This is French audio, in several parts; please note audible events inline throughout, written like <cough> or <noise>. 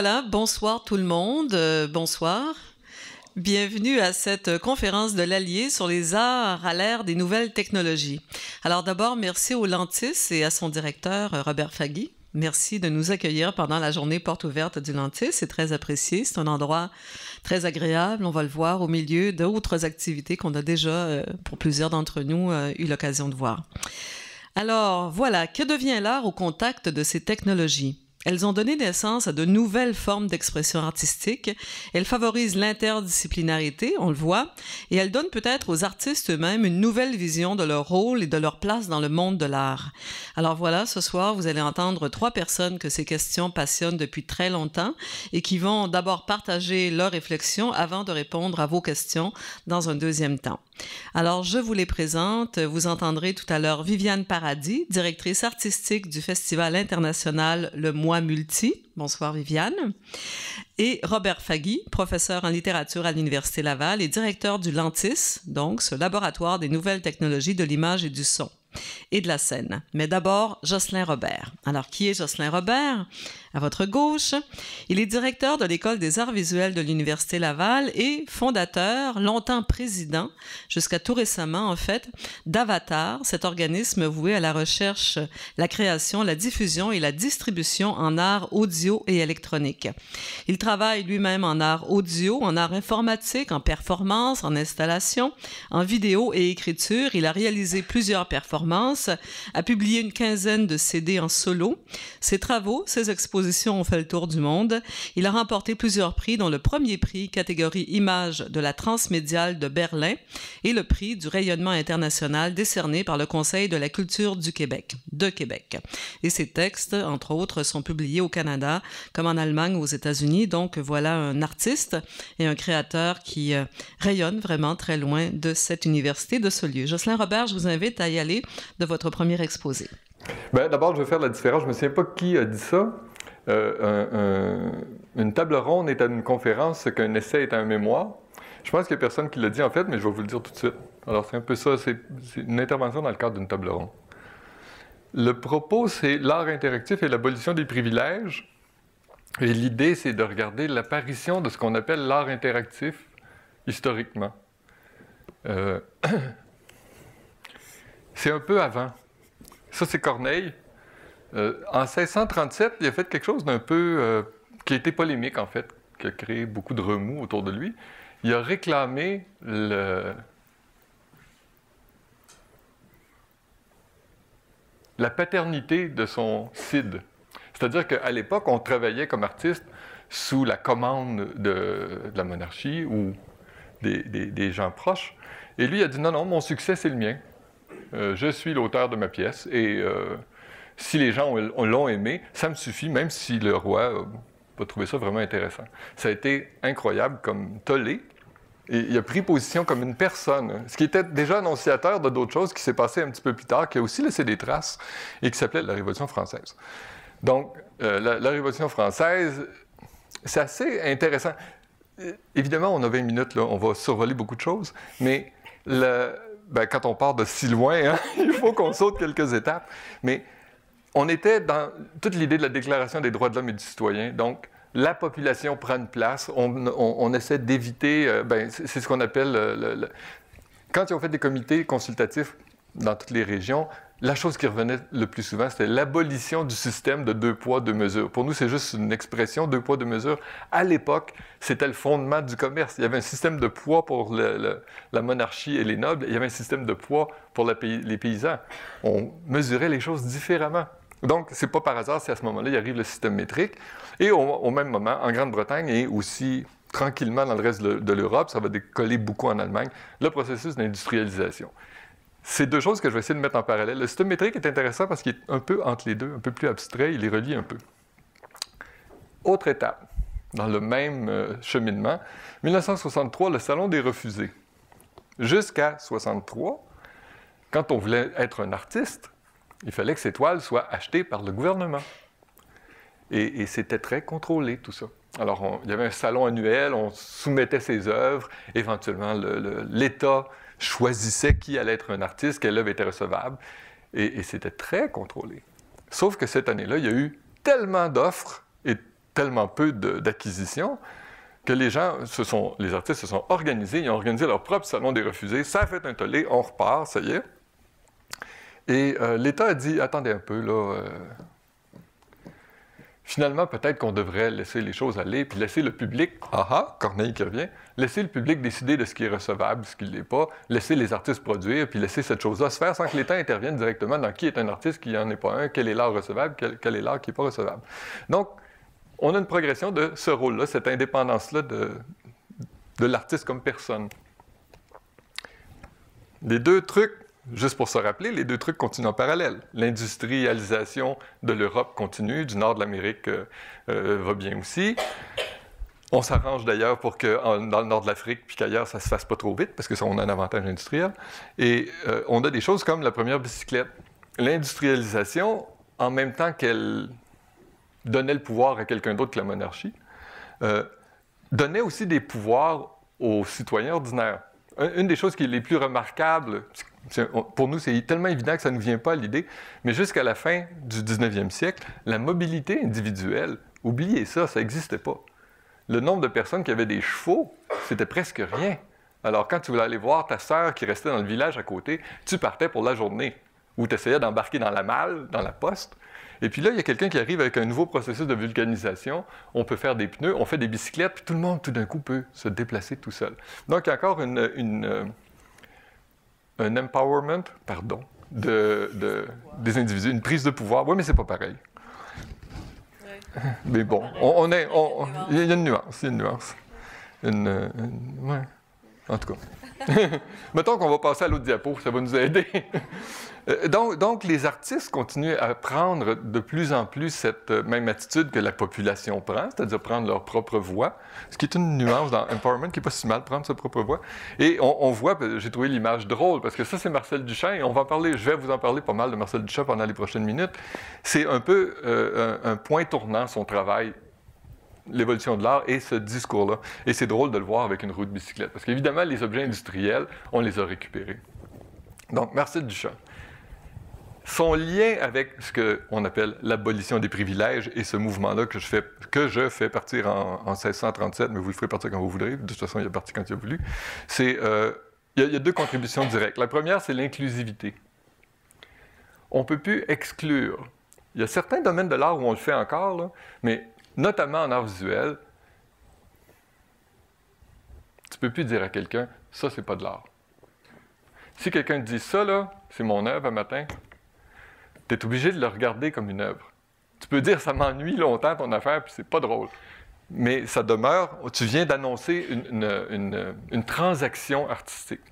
Voilà, bonsoir tout le monde, euh, bonsoir. Bienvenue à cette conférence de l'Allier sur les arts à l'ère des nouvelles technologies. Alors d'abord, merci au Lantis et à son directeur euh, Robert Fagui. Merci de nous accueillir pendant la journée porte ouverte du Lantis. C'est très apprécié. C'est un endroit très agréable. On va le voir au milieu d'autres activités qu'on a déjà, euh, pour plusieurs d'entre nous, eu l'occasion de voir. Alors voilà, que devient l'art au contact de ces technologies? Elles ont donné naissance à de nouvelles formes d'expression artistique, elles favorisent l'interdisciplinarité, on le voit, et elles donnent peut-être aux artistes eux-mêmes une nouvelle vision de leur rôle et de leur place dans le monde de l'art. Alors voilà, ce soir, vous allez entendre trois personnes que ces questions passionnent depuis très longtemps et qui vont d'abord partager leurs réflexions avant de répondre à vos questions dans un deuxième temps. Alors, je vous les présente. Vous entendrez tout à l'heure Viviane Paradis, directrice artistique du Festival international Le Mois multi. Bonsoir Viviane. Et Robert Fagui, professeur en littérature à l'Université Laval et directeur du Lantis, donc ce laboratoire des nouvelles technologies de l'image et du son et de la scène. Mais d'abord, Jocelyn Robert. Alors, qui est Jocelyn Robert À votre gauche, il est directeur de l'École des arts visuels de l'Université Laval et fondateur, longtemps président, jusqu'à tout récemment en fait, d'Avatar, cet organisme voué à la recherche, la création, la diffusion et la distribution en arts audio et électronique. Il travaille lui-même en arts audio, en arts informatique, en performance, en installation, en vidéo et écriture. Il a réalisé plusieurs performances a publié une quinzaine de CD en solo. Ses travaux, ses expositions ont fait le tour du monde. Il a remporté plusieurs prix, dont le premier prix catégorie Images de la Transmédiale de Berlin et le prix du rayonnement international décerné par le Conseil de la culture du Québec, de Québec. Et ses textes, entre autres, sont publiés au Canada comme en Allemagne aux États-Unis. Donc voilà un artiste et un créateur qui euh, rayonne vraiment très loin de cette université, de ce lieu. Jocelyn Robert, je vous invite à y aller de votre premier exposé? Ben, d'abord, je vais faire la différence. Je ne me souviens pas qui a dit ça. Euh, une table ronde est à une conférence ce qu'un essai est à un mémoire. Je pense qu'il n'y a personne qui l'a dit en fait, mais je vais vous le dire tout de suite. Alors c'est un peu ça, c'est, c'est une intervention dans le cadre d'une table ronde. Le propos, c'est l'art interactif et l'abolition des privilèges. Et l'idée, c'est de regarder l'apparition de ce qu'on appelle l'art interactif historiquement. Euh, <clears throat> C'est un peu avant. Ça, c'est Corneille. Euh, en 1637, il a fait quelque chose d'un peu euh, qui a été polémique, en fait, qui a créé beaucoup de remous autour de lui. Il a réclamé le... la paternité de son CID. C'est-à-dire qu'à l'époque, on travaillait comme artiste sous la commande de, la monarchie ou des, des gens proches. Et lui, il a dit non, non, mon succès, c'est le mien. Euh, je suis l'auteur de ma pièce et euh, si les gens l'ont aimé, ça me suffit, même si le roi n'a euh, trouver trouvé ça vraiment intéressant. Ça a été incroyable comme tollé. Et il a pris position comme une personne, ce qui était déjà annonciateur de d'autres choses qui s'est passé un petit peu plus tard, qui a aussi laissé des traces et qui s'appelait la Révolution française. Donc, la, Révolution française, c'est assez intéressant. Évidemment, on a 20 minutes, là, on va survoler beaucoup de choses, mais le, ben, quand on part de si loin, hein, <laughs> il faut qu'on saute quelques étapes. Mais on était dans toute l'idée de la Déclaration des droits de l'homme et du citoyen. Donc, la population prend une place. On, essaie d'éviter, euh, ben, c'est ce qu'on appelle... Euh, quand ils ont fait des comités consultatifs dans toutes les régions, la chose qui revenait le plus souvent, c'était l'abolition du système de deux poids, deux mesures. Pour nous, c'est juste une expression, deux poids, deux mesures. À l'époque, c'était le fondement du commerce. Il y avait un système de poids pour la monarchie et les nobles, il y avait un système de poids pour les paysans. On mesurait les choses différemment. Donc, ce n'est pas par hasard C'est à ce moment-là, il arrive le système métrique. Et au, même moment, en Grande-Bretagne et aussi tranquillement dans le reste de l'Europe, ça va décoller beaucoup en Allemagne, le processus d'industrialisation c'est deux choses que je vais essayer de mettre en parallèle. Le système est intéressant parce qu'il est un peu entre les deux, un peu plus abstrait, il les relie un peu. Autre étape, dans le même euh, cheminement, 1963, le Salon des refusés. Jusqu'à 1963, quand on voulait être un artiste, il fallait que ces toiles soient achetées par le gouvernement. Et, c'était très contrôlé, tout ça. Alors, il y avait un salon annuel, on soumettait ses œuvres, éventuellement l'État choisissait qui allait être un artiste, quelle œuvre était recevable. Et, c'était très contrôlé. Sauf que cette année-là, il y a eu tellement d'offres et tellement peu d'acquisitions que les gens sont, les artistes se sont organisés, ils ont organisé leur propre salon des refusés. Ça a fait un tollé, on repart, ça y est. Et euh, l'État a dit attendez un peu, là, euh, finalement, peut-être qu'on devrait laisser les choses aller, puis laisser le public, ah, Corneille qui revient, laisser le public décider de ce qui est recevable, ce qui ne l'est pas, laisser les artistes produire, puis laisser cette chose-là se faire sans que l'État intervienne directement dans qui est un artiste, qui n'en est pas un, quel est l'art recevable, quel, est l'art qui n'est pas recevable. Donc, on a une progression de ce rôle-là, cette indépendance-là de, de l'artiste comme personne. Les deux trucs Juste pour se rappeler, les deux trucs continuent en parallèle. L'industrialisation de l'Europe continue, du nord de l'Amérique euh, euh, va bien aussi. On s'arrange d'ailleurs pour que dans le nord de l'Afrique puis qu'ailleurs, ça se fasse pas trop vite, parce que ça, on a un avantage industriel. Et euh, on a des choses comme la première bicyclette. L'industrialisation, en même temps qu'elle donnait le pouvoir à quelqu'un d'autre que la monarchie, donnait aussi des pouvoirs aux citoyens ordinaires une des choses qui est les plus remarquables, pour nous, c'est tellement évident que ça ne nous vient pas à l'idée. Mais jusqu'à la fin du 19e siècle, la mobilité individuelle, oubliez ça, ça n'existait pas. Le nombre de personnes qui avaient des chevaux, c'était presque rien. Alors, quand tu voulais aller voir ta sœur qui restait dans le village à côté, tu partais pour la journée ou tu essayais d'embarquer dans la malle, dans la poste. Et puis là, il y a quelqu'un qui arrive avec un nouveau processus de vulcanisation. On peut faire des pneus, on fait des bicyclettes, puis tout le monde, tout d'un coup, peut se déplacer tout seul. Donc, il y a encore une, une euh, un empowerment, pardon, de, des individus, une prise de pouvoir. Oui, mais c'est pas pareil. Mais bon, on, est, il y a une nuance, une nuance. Euh, une, En tout cas. <laughs> Mettons qu'on va passer à l'autre diapo, ça va nous aider. <laughs> Euh, donc, les artistes continuent à prendre de plus en plus cette euh, même attitude que la population prend, c'est-à-dire prendre leur propre voix, ce qui est une nuance dans Empowerment qui n'est pas si mal, prendre sa propre voix. Et on, voit, ben, j'ai trouvé l'image drôle, parce que ça, c'est Marcel Duchamp, et on va parler, je vais vous en parler pas mal de Marcel Duchamp pendant les prochaines minutes. C'est un peu euh, un, un point tournant, son travail l'évolution de l'art et ce discours-là. Et c'est drôle de le voir avec une roue de bicyclette, parce qu'évidemment, les objets industriels, on les a récupérés. Donc, Marcel Duchamp son lien avec ce qu'on appelle l'abolition des privilèges et ce mouvement-là que je fais, que je fais partir en, en, 1637, mais vous le ferez partir quand vous voudrez, de toute façon, il est parti quand il a voulu, c'est... Euh, il, y a deux contributions directes. La première, c'est l'inclusivité. On ne peut plus exclure. Il y a certains domaines de l'art où on le fait encore, mais notamment en art visuel, tu peux plus dire à quelqu'un, ça, c'est pas de l'art. Si quelqu'un dit ça, là, c'est mon œuvre un matin, tu es obligé de le regarder comme une œuvre. Tu peux dire ça m'ennuie longtemps ton affaire, puis c'est pas drôle. Mais ça demeure, tu viens d'annoncer une, une, transaction artistique.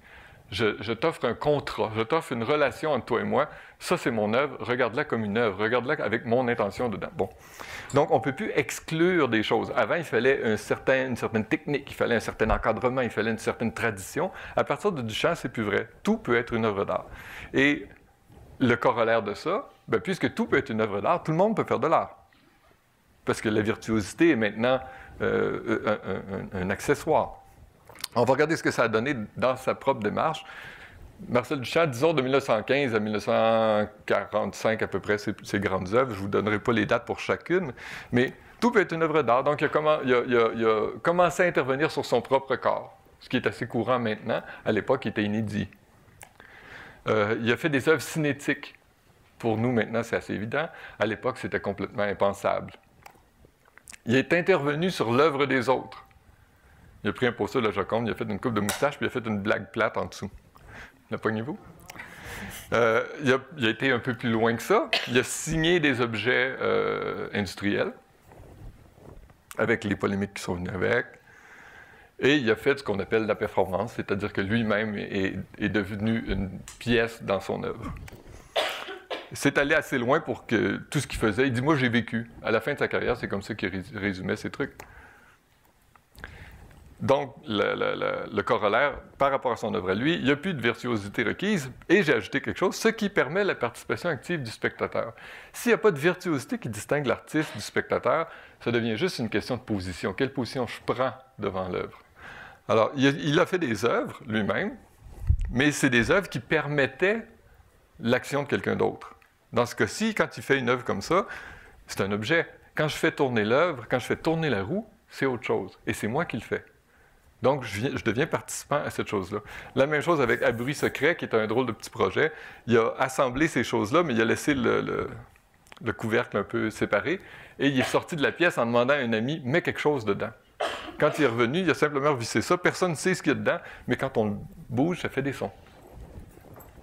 Je, t'offre un contrat, je t'offre une relation entre toi et moi. Ça, c'est mon œuvre. Regarde-la comme une œuvre. Regarde-la avec mon intention dedans. Bon. Donc, on ne peut plus exclure des choses. Avant, il fallait un certain, une certaine technique, il fallait un certain encadrement, il fallait une certaine tradition. À partir de Duchamp, c'est plus vrai. Tout peut être une œuvre d'art. Et le corollaire de ça, ben, puisque tout peut être une œuvre d'art, tout le monde peut faire de l'art. Parce que la virtuosité est maintenant euh, euh, un, accessoire. On va regarder ce que ça a donné dans sa propre démarche. Marcel Duchamp, disons de 1915 à 1945 à peu près, ses, grandes œuvres. Je ne vous donnerai pas les dates pour chacune, mais tout peut être une œuvre d'art. Donc, il a, comment, il a commencé à intervenir sur son propre corps, ce qui est assez courant maintenant. À l'époque, il était inédit. Euh, il a fait des œuvres cinétiques. Pour nous, maintenant, c'est assez évident. À l'époque, c'était complètement impensable. Il est intervenu sur l'œuvre des autres. Il a pris un poster de la Joconde, il a fait une coupe de moustache, puis il a fait une blague plate en dessous. La vous euh, il, a, été un peu plus loin que ça. Il a signé des objets euh, industriels, avec les polémiques qui sont venues avec. Et il a fait ce qu'on appelle la performance, c'est-à-dire que lui-même est, devenu une pièce dans son œuvre. C'est allé assez loin pour que tout ce qu'il faisait, il dit Moi, j'ai vécu. À la fin de sa carrière, c'est comme ça qu'il résumait ses trucs. Donc, le, le, corollaire, par rapport à son œuvre à lui, il n'y a plus de virtuosité requise, et j'ai ajouté quelque chose, ce qui permet la participation active du spectateur. S'il n'y a pas de virtuosité qui distingue l'artiste du spectateur, ça devient juste une question de position. Quelle position je prends devant l'œuvre? Alors, il a fait des œuvres lui-même, mais c'est des œuvres qui permettaient l'action de quelqu'un d'autre. Dans ce cas-ci, quand il fait une œuvre comme ça, c'est un objet. Quand je fais tourner l'œuvre, quand je fais tourner la roue, c'est autre chose. Et c'est moi qui le fais. Donc, je, deviens participant à cette chose-là. La même chose avec Abri Secret, qui est un drôle de petit projet. Il a assemblé ces choses-là, mais il a laissé le, le couvercle un peu séparé. Et il est sorti de la pièce en demandant à un ami, mets quelque chose dedans. Quand il est revenu, il a simplement vissé ça. Personne ne sait ce qu'il y a dedans, mais quand on bouge, ça fait des sons.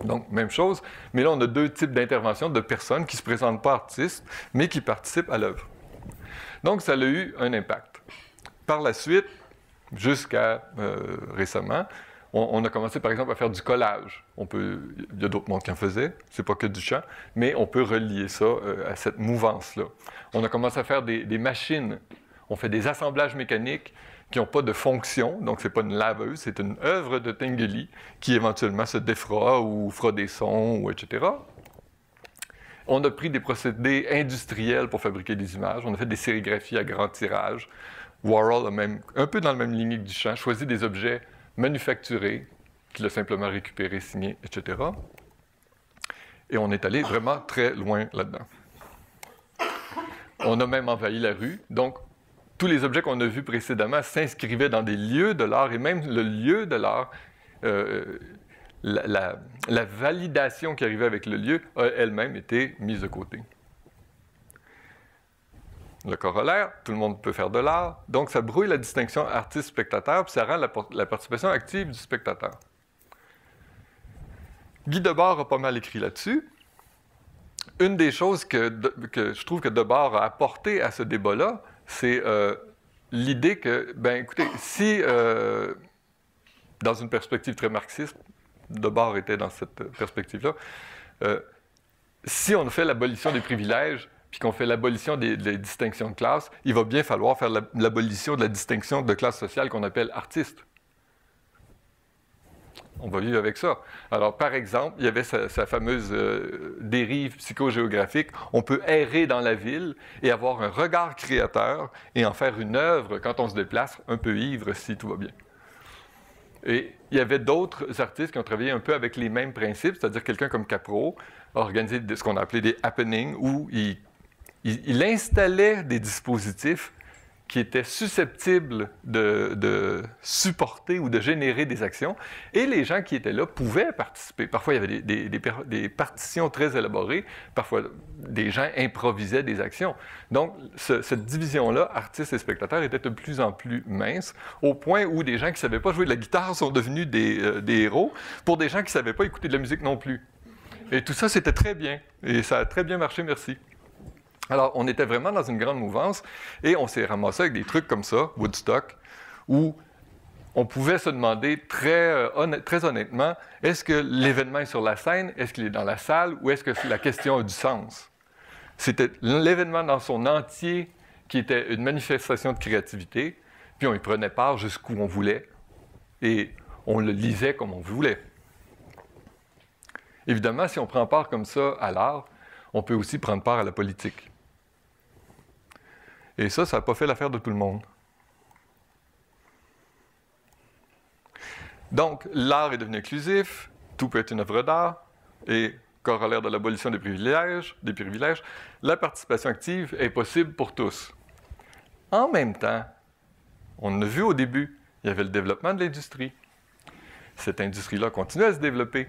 Donc, même chose, mais là, on a deux types d'interventions de personnes qui ne se présentent pas artistes, mais qui participent à l'œuvre. Donc, ça a eu un impact. Par la suite, jusqu'à euh, récemment, on, a commencé par exemple à faire du collage. On peut, il y a d'autres mondes qui en faisaient, n'est pas que du chant, mais on peut relier ça euh, à cette mouvance-là. On a commencé à faire des, des machines on fait des assemblages mécaniques qui n'ont pas de fonction, donc ce n'est pas une laveuse, c'est une œuvre de Tengeli qui éventuellement se défroie ou fera des sons, ou etc. On a pris des procédés industriels pour fabriquer des images, on a fait des sérigraphies à grand tirage. Warhol a même, un peu dans la même lignée du champ, choisi des objets manufacturés qu'il a simplement récupérés, signés, etc. Et on est allé vraiment très loin là-dedans. On a même envahi la rue. Donc, tous les objets qu'on a vus précédemment s'inscrivaient dans des lieux de l'art et même le lieu de l'art, euh, euh, la, validation qui arrivait avec le lieu a elle-même été mise de côté. Le corollaire, tout le monde peut faire de l'art, donc ça brouille la distinction artiste-spectateur, puis ça rend la, participation active du spectateur. Guy Debord a pas mal écrit là-dessus. Une des choses que, que, je trouve que Debord a apporté à ce débat-là, c'est euh, l'idée que, ben écoutez, si, euh, dans une perspective très marxiste, Debord était dans cette perspective-là, euh, si on fait l'abolition des privilèges, puis qu'on fait l'abolition des, des, distinctions de classe, il va bien falloir faire l'abolition de la distinction de classe sociale qu'on appelle artiste on va vivre avec ça. Alors, par exemple, il y avait sa, fameuse euh, dérive psychogéographique. On peut errer dans la ville et avoir un regard créateur et en faire une œuvre quand on se déplace, un peu ivre si tout va bien. Et il y avait d'autres artistes qui ont travaillé un peu avec les mêmes principes, c'est-à-dire quelqu'un comme Capro a organisé ce qu'on appelait des happenings où il installait des dispositifs qui étaient susceptibles de, supporter ou de générer des actions, et les gens qui étaient là pouvaient participer. Parfois, il y avait des, partitions très élaborées, parfois des gens improvisaient des actions. Donc, cette division-là, artistes et spectateurs, était de plus en plus mince, au point où des gens qui ne savaient pas jouer de la guitare sont devenus des, euh, des héros, pour des gens qui ne savaient pas écouter de la musique non plus. Et tout ça, c'était très bien, et ça a très bien marché, merci. Alors, on était vraiment dans une grande mouvance et on s'est ramassé avec des trucs comme ça, Woodstock, où on pouvait se demander très, euh, très honnêtement, est-ce que l'événement est sur la scène, est-ce qu'il est dans la salle ou est-ce que la question a du sens? C'était l'événement dans son entier qui était une manifestation de créativité, puis on y prenait part jusqu'où on voulait et on le lisait comme on voulait. Évidemment, si on prend part comme ça à l'art, on peut aussi prendre part à la politique. Et ça, ça n'a pas fait l'affaire de tout le monde. Donc, l'art est devenu inclusif, tout peut être une œuvre d'art, et corollaire de l'abolition des privilèges, des privilèges, la participation active est possible pour tous. En même temps, on a vu au début, il y avait le développement de l'industrie. Cette industrie-là continue à se développer.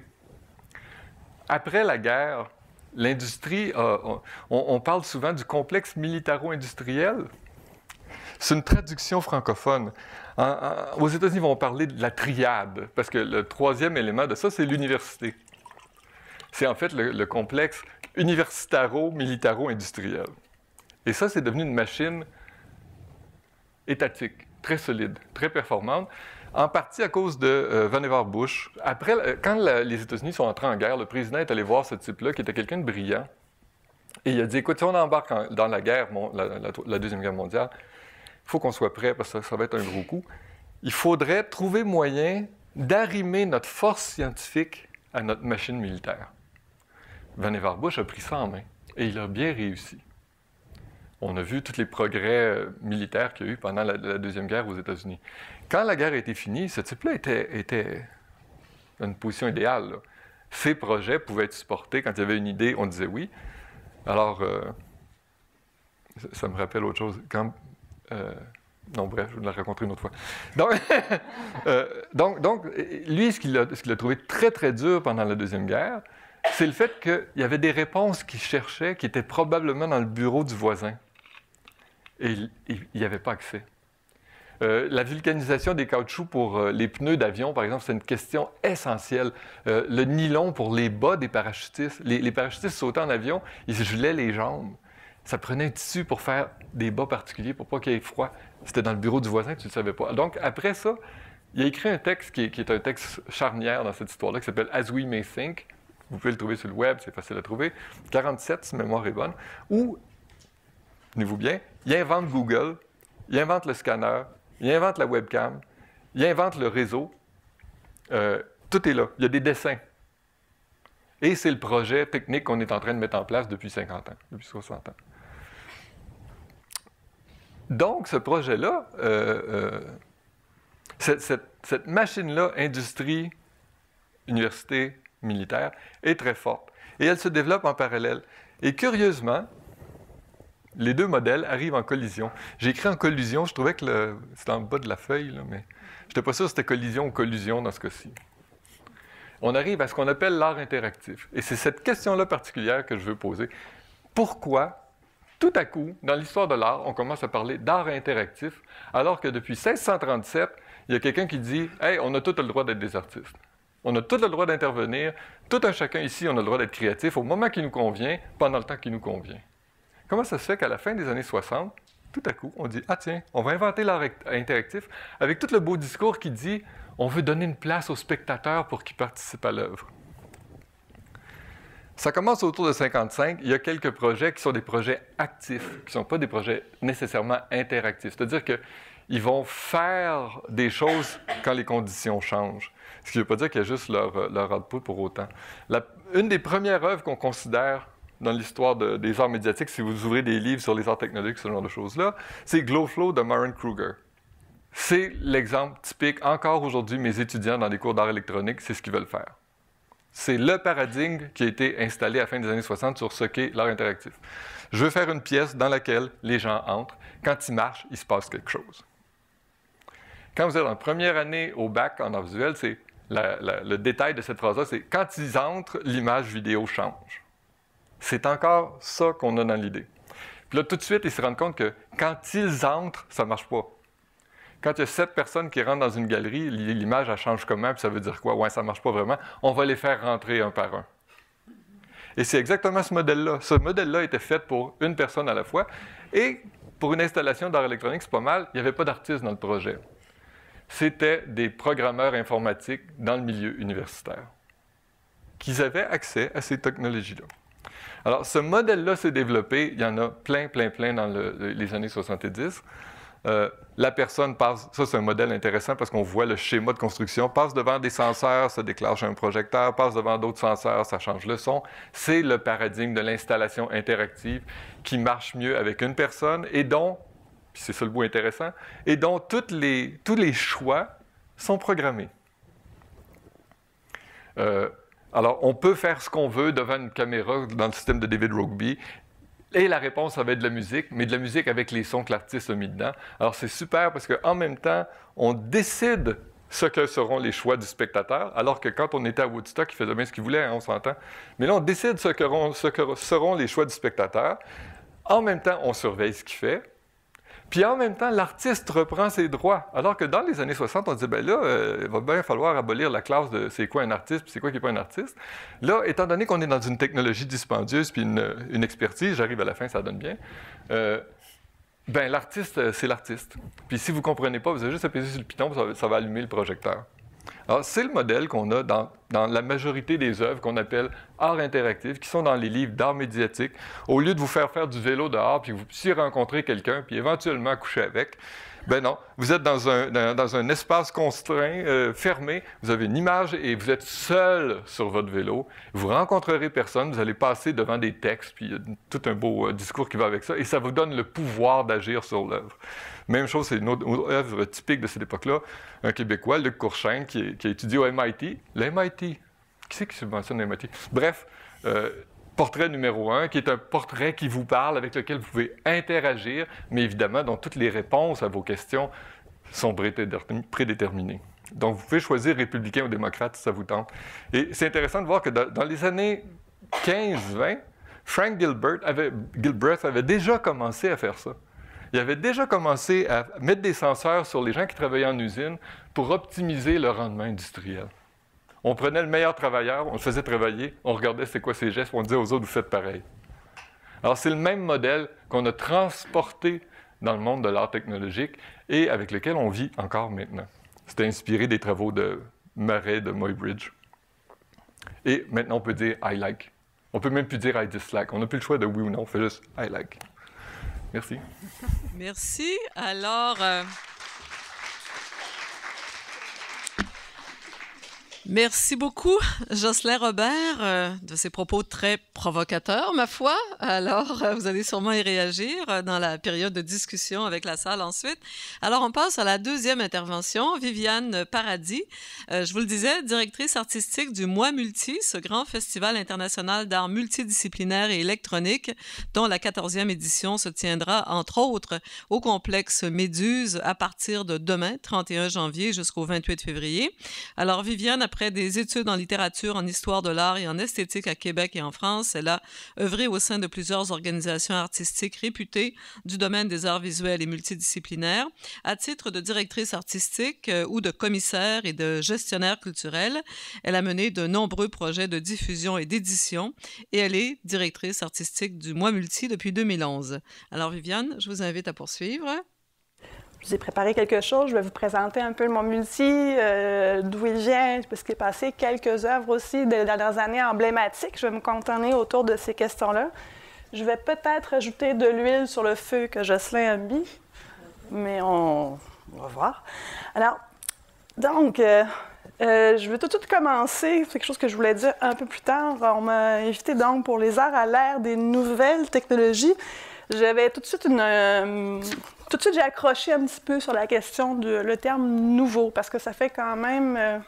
Après la guerre, L'industrie, on, parle souvent du complexe militaro-industriel. C'est une traduction francophone. aux États-Unis, ils vont parler de la triade, parce que le troisième élément de ça, c'est l'université. C'est en fait le complexe universitaro-militaro-industriel. Et ça, c'est devenu une machine étatique, très solide, très performante en partie à cause de euh, Vannevar Bush. Après, euh, quand les États-Unis sont entrés en guerre, le président est allé voir ce type-là, qui était quelqu'un de brillant, et il a dit, écoute, si on embarque dans la guerre, la, Deuxième Guerre mondiale, il faut qu'on soit prêt, parce que ça, va être un gros coup. Il faudrait trouver moyen d'arrimer notre force scientifique à notre machine militaire. Vannevar Bush a pris ça en main et il a bien réussi. On a vu tous les progrès euh, militaires qu'il y a eu pendant la Deuxième Guerre aux États-Unis quand la guerre était finie, ce type-là était, dans une position idéale. Ses projets pouvaient être supportés. Quand il y avait une idée, on disait oui. Alors, euh, ça me rappelle autre chose. Euh, non, bref, je vais la raconter une autre fois. Donc, <laughs> euh, lui, ce qu'il a, a, trouvé très, très dur pendant la Deuxième Guerre, c'est le fait qu'il y avait des réponses qu'il cherchait qui étaient probablement dans le bureau du voisin. Et il n'y avait pas accès. Euh, la vulcanisation des caoutchoucs pour euh, les pneus d'avion, par exemple, c'est une question essentielle. Euh, le nylon pour les bas des parachutistes. Les, parachutistes sautaient en avion, ils se gelaient les jambes. Ça prenait un tissu pour faire des bas particuliers pour pas qu'il y ait froid. C'était dans le bureau du voisin, tu ne le savais pas. Donc, après ça, il a écrit un texte qui est, un texte charnière dans cette histoire-là, qui s'appelle As We May Think. Vous pouvez le trouver sur le web, c'est facile à trouver. 47, si mémoire est bonne. Où, tenez-vous bien, il invente Google, il invente le scanner, il invente la webcam, il invente le réseau. Euh, tout est là. Il y a des dessins. Et c'est le projet technique qu'on est en train de mettre en place depuis 50 ans, depuis 60 ans. Donc, ce projet-là, euh, euh, cette machine-là, industrie, université, militaire, est très forte. Et elle se développe en parallèle. Et curieusement, les deux modèles arrivent en collision. J'ai écrit en collision, je trouvais que c'était en bas de la feuille, mais je n'étais pas sûr si c'était collision ou collusion dans ce cas-ci. On arrive à ce qu'on appelle l'art interactif. Et c'est cette question-là particulière que je veux poser. Pourquoi, tout à coup, dans l'histoire de l'art, on commence à parler d'art interactif, alors que depuis 1637, il y a quelqu'un qui dit Hey, on a tout le droit d'être des artistes. On a tout le droit d'intervenir. Tout un chacun ici, on a le droit d'être créatif au moment qui nous convient, pendant le temps qui nous convient. Comment ça se fait qu'à la fin des années 60, tout à coup, on dit Ah, tiens, on va inventer l'art interactif avec tout le beau discours qui dit On veut donner une place aux spectateurs pour qu'ils participent à l'œuvre. Ça commence autour de 55. Il y a quelques projets qui sont des projets actifs, qui ne sont pas des projets nécessairement interactifs. C'est-à-dire qu'ils vont faire des choses quand les conditions changent. Ce qui ne veut pas dire qu'il y a juste leur, output pour autant. une des premières œuvres qu'on considère dans l'histoire des arts médiatiques, si vous ouvrez des livres sur les arts technologiques, ce genre de choses-là, c'est Glow Flow de Maren Kruger. C'est l'exemple typique. Encore aujourd'hui, mes étudiants dans les cours d'art électronique, c'est ce qu'ils veulent faire. C'est le paradigme qui a été installé à la fin des années 60 sur ce qu'est l'art interactif. Je veux faire une pièce dans laquelle les gens entrent. Quand ils marchent, il se passe quelque chose. Quand vous êtes en première année au bac en art visuel, c'est le détail de cette phrase-là, c'est quand ils entrent, l'image vidéo change. C'est encore ça qu'on a dans l'idée. Puis là, tout de suite, ils se rendent compte que quand ils entrent, ça ne marche pas. Quand il y a sept personnes qui rentrent dans une galerie, l'image, elle change comment, puis ça veut dire quoi? Ouais, ça ne marche pas vraiment. On va les faire rentrer un par un. Et c'est exactement ce modèle-là. Ce modèle-là était fait pour une personne à la fois. Et pour une installation d'art électronique, c'est pas mal, il n'y avait pas d'artiste dans le projet. C'était des programmeurs informatiques dans le milieu universitaire qui avaient accès à ces technologies-là. Alors, ce modèle-là s'est développé, il y en a plein, plein, plein dans les années 70. Euh, la personne passe, ça c'est un modèle intéressant parce qu'on voit le schéma de construction, passe devant des senseurs, ça déclenche un projecteur, passe devant d'autres senseurs, ça change le son. C'est le paradigme de l'installation interactive qui marche mieux avec une personne et dont, c'est ça le bout intéressant, et dont toutes les, tous les choix sont programmés. Euh, alors, on peut faire ce qu'on veut devant une caméra dans le système de David Rugby Et la réponse, ça va être de la musique, mais de la musique avec les sons que l'artiste a mis dedans. Alors, c'est super parce qu'en même temps, on décide ce que seront les choix du spectateur, alors que quand on était à Woodstock, il faisait bien ce qu'il voulait, hein, on s'entend. Mais là, on décide ce que seront les choix du spectateur. En même temps, on surveille ce qu'il fait. Puis en même temps, l'artiste reprend ses droits. Alors que dans les années 60, on disait, ben là, euh, il va bien falloir abolir la classe de c'est quoi un artiste, puis c'est quoi qui n'est pas un artiste. Là, étant donné qu'on est dans une technologie dispendieuse, puis une, expertise, j'arrive à la fin, ça donne bien. Euh, ben l'artiste, euh, c'est l'artiste. Puis si vous ne comprenez pas, vous avez juste appuyé sur le piton, ça va allumer le projecteur. Alors, c'est le modèle qu'on a dans, la majorité des œuvres qu'on appelle art interactif, qui sont dans les livres d'art médiatique. Au lieu de vous faire faire du vélo dehors, puis vous puissiez rencontrer quelqu'un, puis éventuellement coucher avec, ben non, vous êtes dans un, dans, un espace contraint, euh, fermé, vous avez une image et vous êtes seul sur votre vélo. Vous rencontrerez personne, vous allez passer devant des textes, puis il y a tout un beau euh, discours qui va avec ça, et ça vous donne le pouvoir d'agir sur l'œuvre. Même chose, c'est une autre œuvre typique de cette époque-là, un Québécois, Luc Courchain, qui, a étudié au MIT. Le MIT, qui c'est qui subventionne le MIT? Bref, euh, portrait numéro un, qui est un portrait qui vous parle, avec lequel vous pouvez interagir, mais évidemment dont toutes les réponses à vos questions sont prédéterminées. Donc, vous pouvez choisir républicain ou démocrate si ça vous tente. Et c'est intéressant de voir que dans les années 15-20, Frank Gilbert avait, Gilbert avait déjà commencé à faire ça. Il avait déjà commencé à mettre des senseurs sur les gens qui travaillaient en usine pour optimiser le rendement industriel. On prenait le meilleur travailleur, on le faisait travailler, on regardait c'est quoi ses gestes, on disait aux autres, vous faites pareil. Alors c'est le même modèle qu'on a transporté dans le monde de l'art technologique et avec lequel on vit encore maintenant. C'était inspiré des travaux de Marais de Moybridge. Et maintenant, on peut dire I like. On peut même plus dire I dislike. On n'a plus le choix de oui ou non, on fait juste I like. Merci. Merci. Alors. Euh, Merci beaucoup, Jocelyn Robert, euh, de ces propos très provocateurs, ma foi. Alors, euh, vous allez sûrement y réagir euh, dans la période de discussion avec la salle ensuite. Alors, on passe à la deuxième intervention, Viviane Paradis. je vous le disais, directrice artistique du Mois Multi, ce grand festival international d'art multidisciplinaire et électronique, dont la 14e édition se tiendra, entre autres, au complexe Méduse à partir de demain, 31 janvier, jusqu'au 28 février. Alors, Viviane, après des études en littérature, en histoire de l'art et en esthétique à Québec et en France, elle a œuvré au sein de plusieurs organisations artistiques réputées du domaine des arts visuels et multidisciplinaires. À titre de directrice artistique euh, ou de commissaire et de gestionnaire culturel, elle a mené de nombreux projets de diffusion et d'édition et elle est directrice artistique du Mois Multi depuis 2011. Alors Viviane, je vous invite à poursuivre je préparé quelque chose. Je vais vous présenter un peu mon multi, euh, d'où il vient, parce qu'il est passé quelques œuvres aussi des dernières années emblématiques. Je vais me contenter autour de ces questions-là. Je vais peut-être ajouter de l'huile sur le feu que Jocelyn a mis, mais on, va voir. Alors, donc, euh, euh, je vais tout de suite commencer. C'est quelque chose que je voulais dire un peu plus tard. On m'a invité donc pour les arts à l'ère des nouvelles technologies. J'avais tout de suite une, tout de suite, j'ai accroché un petit peu sur la question du le terme nouveau, parce que ça fait quand même euh,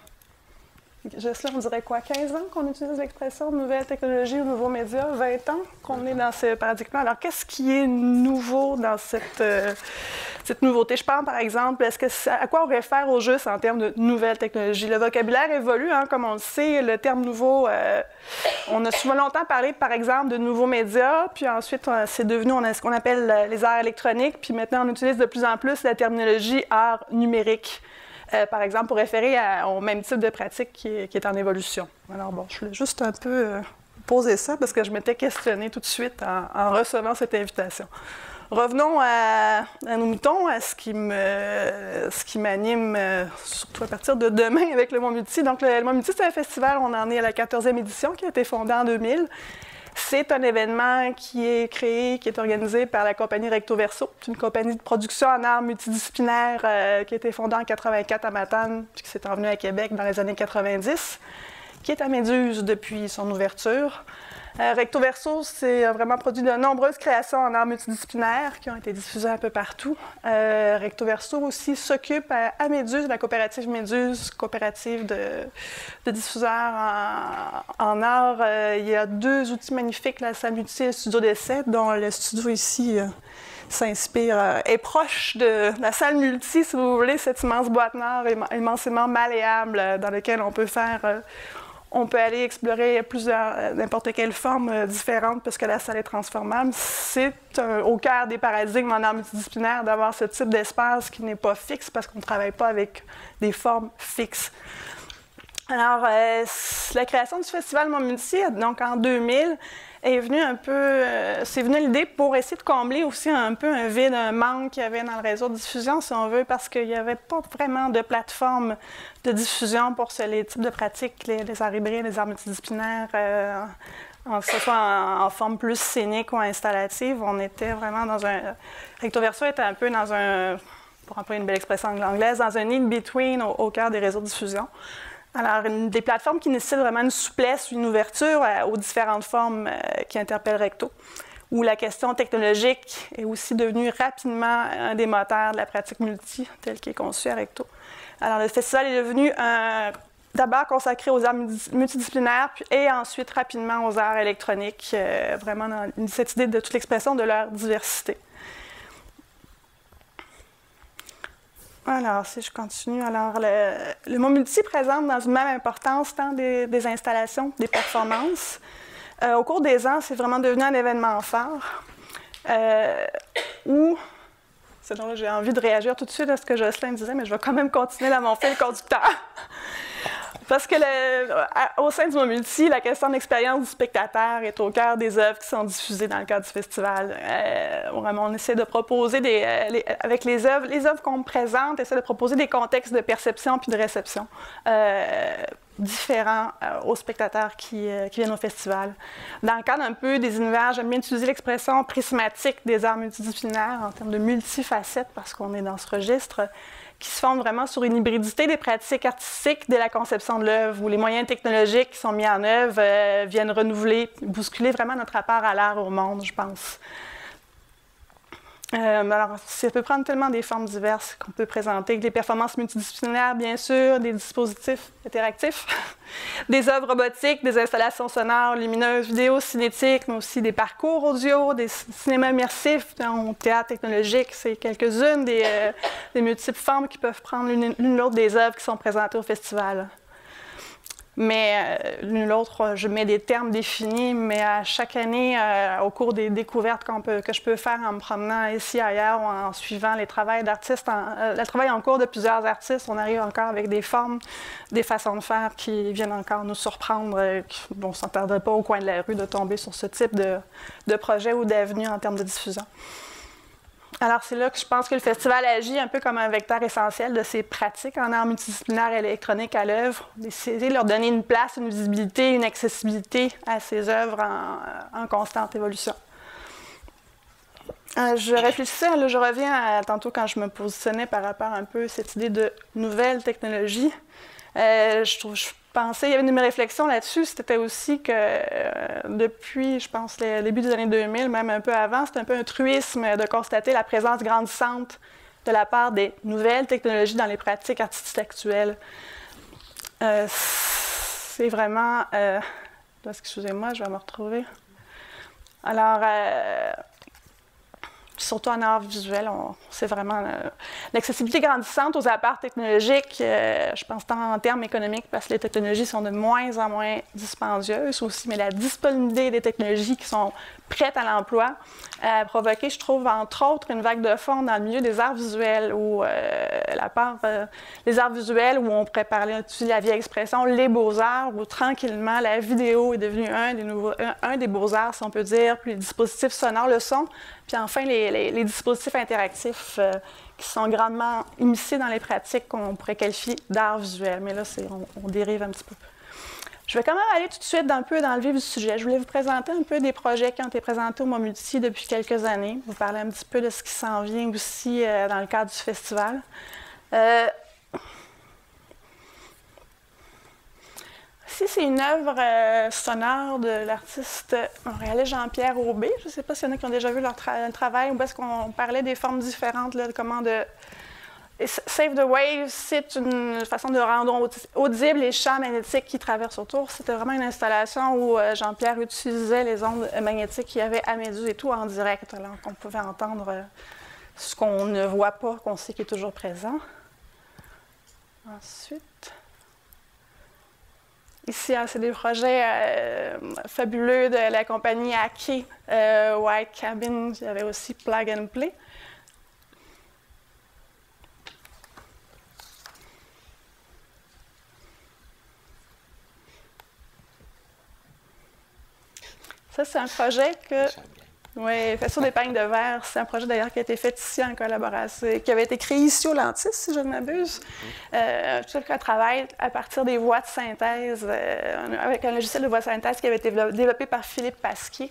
là, on dirait quoi, 15 ans qu'on utilise l'expression nouvelle technologie ou nouveaux médias, 20 ans qu'on est dans ce paradigme. Alors, qu'est-ce qui est nouveau dans cette, euh, nouveauté? Je pense, par exemple, à quoi on réfère au juste en termes de nouvelle technologie? Le vocabulaire évolue, hein, comme on le sait. Le terme nouveau, euh, on a souvent longtemps parlé, par exemple, de nouveaux médias, puis ensuite, c'est devenu on ce qu'on appelle euh, les arts électroniques, puis maintenant, on utilise de plus en plus la terminologie art numérique. Euh, par exemple, pour référer au même type de pratique qui est, en évolution. Alors, bon, je voulais juste un peu euh, poser ça parce que je m'étais questionnée tout de suite en, recevant cette invitation. Revenons à, nos moutons, à ce qui me, ce qui m'anime euh, surtout à partir de demain avec le Mont Multi. Donc, le, le Mont Multi, c'est un festival, on en est à la 14e édition qui a été fondée en 2000. C'est un événement qui est créé, qui est organisé par la compagnie Recto Verso. C'est une compagnie de production en arts multidisciplinaire euh, qui a été fondée en 84 à Matane, puis qui s'est envenue à Québec dans les années 90, qui est à Méduse depuis son ouverture. Euh, Recto Verso, c'est euh, vraiment produit de nombreuses créations en art multidisciplinaire qui ont été diffusées un peu partout. Euh, Recto Verso aussi s'occupe à, Méduse, la coopérative Méduse, coopérative de, de diffuseurs en, en art. il y a deux outils magnifiques, la salle et le Studio d'essai, dont le studio ici s'inspire, et est proche de la salle multi, si vous voulez, cette immense boîte noire immensément malléable dans laquelle on peut faire, on peut aller explorer plusieurs, euh, n'importe quelle forme euh, différente parce que la salle est transformable. C'est au cœur des paradigmes en art multidisciplinaire d'avoir ce type d'espace qui n'est pas fixe parce qu'on ne travaille pas avec des formes fixes. Alors, euh, la création du festival Mon donc en 2000, un peu, euh, c'est venu l'idée pour essayer de combler aussi un peu un vide, un manque qu'il y avait dans le réseau de diffusion, si on veut, parce qu'il n'y avait pas vraiment de plateforme de diffusion pour les types de pratiques, les, les les arts multidisciplinaires, euh, que ce soit en, forme plus scénique ou installative. On était vraiment dans un... Recto Verso était un peu dans un, pour employer une belle expression anglaise, dans un in-between au cœur des réseaux de diffusion. Alors, des plateformes qui nécessitent vraiment une souplesse, une ouverture euh, aux différentes formes euh, qui interpellent Recto, où la question technologique est aussi devenue rapidement un des moteurs de la pratique multi, telle qu'est est conçue à Recto. Alors, le festival est devenu d'abord consacré aux arts multidisciplinaires et ensuite rapidement aux arts électroniques, euh, vraiment dans cette idée de toute l'expression de leur diversité. Alors, si je continue, alors le, mot multi présente dans une même importance tant des, installations, des performances. Euh, au cours des ans, c'est vraiment devenu un événement fort euh, où, j'ai envie de réagir tout de suite à ce que Jocelyne disait, mais je vais quand même continuer dans mon fil conducteur. Parce que au sein du mot multi, la question de l'expérience du spectateur est au cœur des œuvres qui sont diffusées dans le cadre du festival. Euh, vraiment, on essaie de proposer des, euh, avec les œuvres, les œuvres qu'on présente, essaie de proposer des contextes de perception puis de réception. Euh, différents aux spectateurs qui, viennent au festival. Dans le cadre un peu des univers, j'aime bien utiliser l'expression prismatique des arts multidisciplinaires en termes de multifacettes parce qu'on est dans ce registre qui se fonde vraiment sur une hybridité des pratiques artistiques de la conception de l'œuvre, où les moyens technologiques qui sont mis en œuvre euh, viennent renouveler, bousculer vraiment notre rapport à l'art au monde, je pense. Euh, alors, ça peut prendre tellement des formes diverses qu'on peut présenter, des performances multidisciplinaires, bien sûr, des dispositifs interactifs, <laughs> des œuvres robotiques, des installations sonores, lumineuses, vidéos, cinétiques, mais aussi des parcours audio, des cinémas immersifs, donc, théâtre technologique. C'est quelques-unes des, euh, multiples formes qui peuvent prendre l'une ou l'autre des œuvres qui sont présentées au festival. Mais euh, l'une ou l'autre, je mets des termes définis, mais à chaque année, euh, au cours des découvertes que je peux faire en me promenant ici, ailleurs, ou en suivant les travaux d'artistes, euh, le travail en cours de plusieurs artistes, on arrive encore avec des formes, des façons de faire qui viennent encore nous surprendre. on ne s'entendrait pas au coin de la rue de tomber sur ce type de, de projet ou d'avenue en termes de diffusion. Alors, c'est là que je pense que le festival agit un peu comme un vecteur essentiel de ces pratiques en arts multidisciplinaires électroniques à l'œuvre, d'essayer de leur donner une place, une visibilité, une accessibilité à ces œuvres euh, en, constante évolution. Euh, je réfléchissais, là, je reviens à tantôt quand je me positionnais par rapport un peu à cette idée de nouvelles technologies. Euh, je trouve, je il y avait une de mes réflexions là-dessus, c'était aussi que euh, depuis, je pense, le début des années 2000, même un peu avant, c'était un peu un truisme de constater la présence grandissante de la part des nouvelles technologies dans les pratiques artistiques actuelles. Euh, c'est vraiment... Euh, excusez-moi, je vais me retrouver. Alors, euh, surtout en art visuel, on c'est vraiment euh, l'accessibilité grandissante aux apparts technologiques, euh, je pense tant en termes économiques, parce que les technologies sont de moins en moins dispendieuses aussi, mais la disponibilité des technologies qui sont prêtes à l'emploi a provoqué, je trouve, entre autres, une vague de fond dans le milieu des arts visuels, où euh, la part, euh, les arts visuels, où on pourrait parler, de la vieille expression, les beaux-arts, où tranquillement, la vidéo est devenue un des, nouveaux, un, des beaux-arts, si on peut dire, puis les dispositifs sonores le son, puis enfin, les, dispositifs interactifs euh, qui sont grandement immiscés dans les pratiques qu'on pourrait qualifier d'arts visuels. Mais là, on, on dérive un petit peu. Je vais quand même aller tout de suite un peu dans le vif du sujet. Je voulais vous présenter un peu des projets qui ont été présentés au MoMulti depuis quelques années. Vous parler un petit peu de ce qui s'en vient aussi euh, dans le cadre du festival. ici, euh, c'est une œuvre euh, sonore de l'artiste montréalais Jean-Pierre Aubé. Je ne sais pas s'il y en a qui ont déjà vu leur travail, ou est-ce qu'on parlait des formes différentes, de comment de Save the Wave, c'est une façon de rendre audibles les champs magnétiques qui traversent autour. C'était vraiment une installation où euh, Jean-Pierre utilisait les ondes magnétiques qu'il y avait à Méduse et tout en direct. Alors qu'on pouvait entendre euh, ce qu'on ne voit pas, qu'on sait qui est toujours présent. Ensuite, ici, hein, c'est des projets euh, fabuleux de la compagnie Aki, White Cabin. Il y avait aussi Plug and Play. Ça, c'est un projet que. Oui, faisceau d'épingle de verre, c'est un projet d'ailleurs qui a été fait ici en collaboration, qui avait été créé ici au Lantis, si je ne m'abuse. Mm-hmm. Euh, tout travail à partir des voix de synthèse, euh, avec un logiciel de voix de synthèse qui avait été développé par Philippe Pasquier,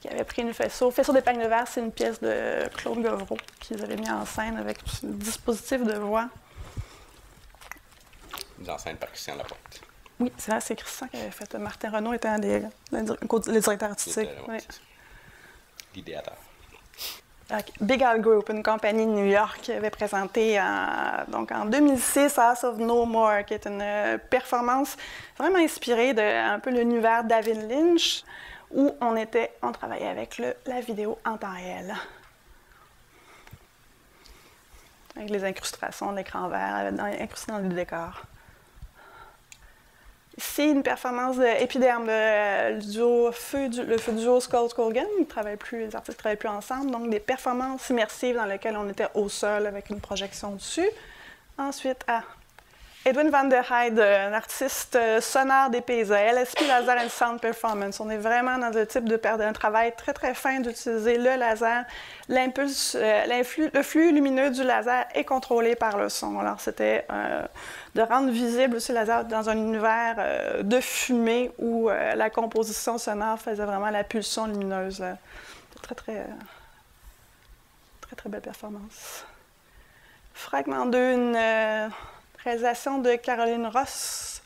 qui avait pris une faisceau. Faisceau d'épingle de verre, c'est une pièce de Claude Gavreau qu'ils avaient mis en scène avec un dispositif de voix. Mise en scène par Christian Laporte. Oui, c'est c'est Christian qui avait fait. Martin Renault était un des, directeurs directeur artistique. L'idéateur. Big Al Group, une compagnie de New York, avait présenté en, euh, donc en 2006 House of No More, qui est une euh, performance vraiment inspirée de un peu l'univers David Lynch, où on était, on travaillait avec la vidéo en temps réel, avec les incrustations de l'écran vert, incrusté dans le décor. C'est une performance d'épiderme, épiderme, le, euh, duo feu du, feu du Scott Colgan. plus, les artistes ne travaillent plus ensemble. Donc, des performances immersives dans lesquelles on était au sol avec une projection dessus. Ensuite, à Edwin van der Heide, un artiste euh, sonore des LSP Laser and Sound Performance. On est vraiment dans le type de un travail très très fin d'utiliser le laser. Euh, le flux lumineux du laser est contrôlé par le son. Alors c'était euh, de rendre visible aussi laser dans un univers de fumée où la composition sonore faisait vraiment la pulsion lumineuse. Très très très très belle performance. Fragment 2, une réalisation de Caroline Ross,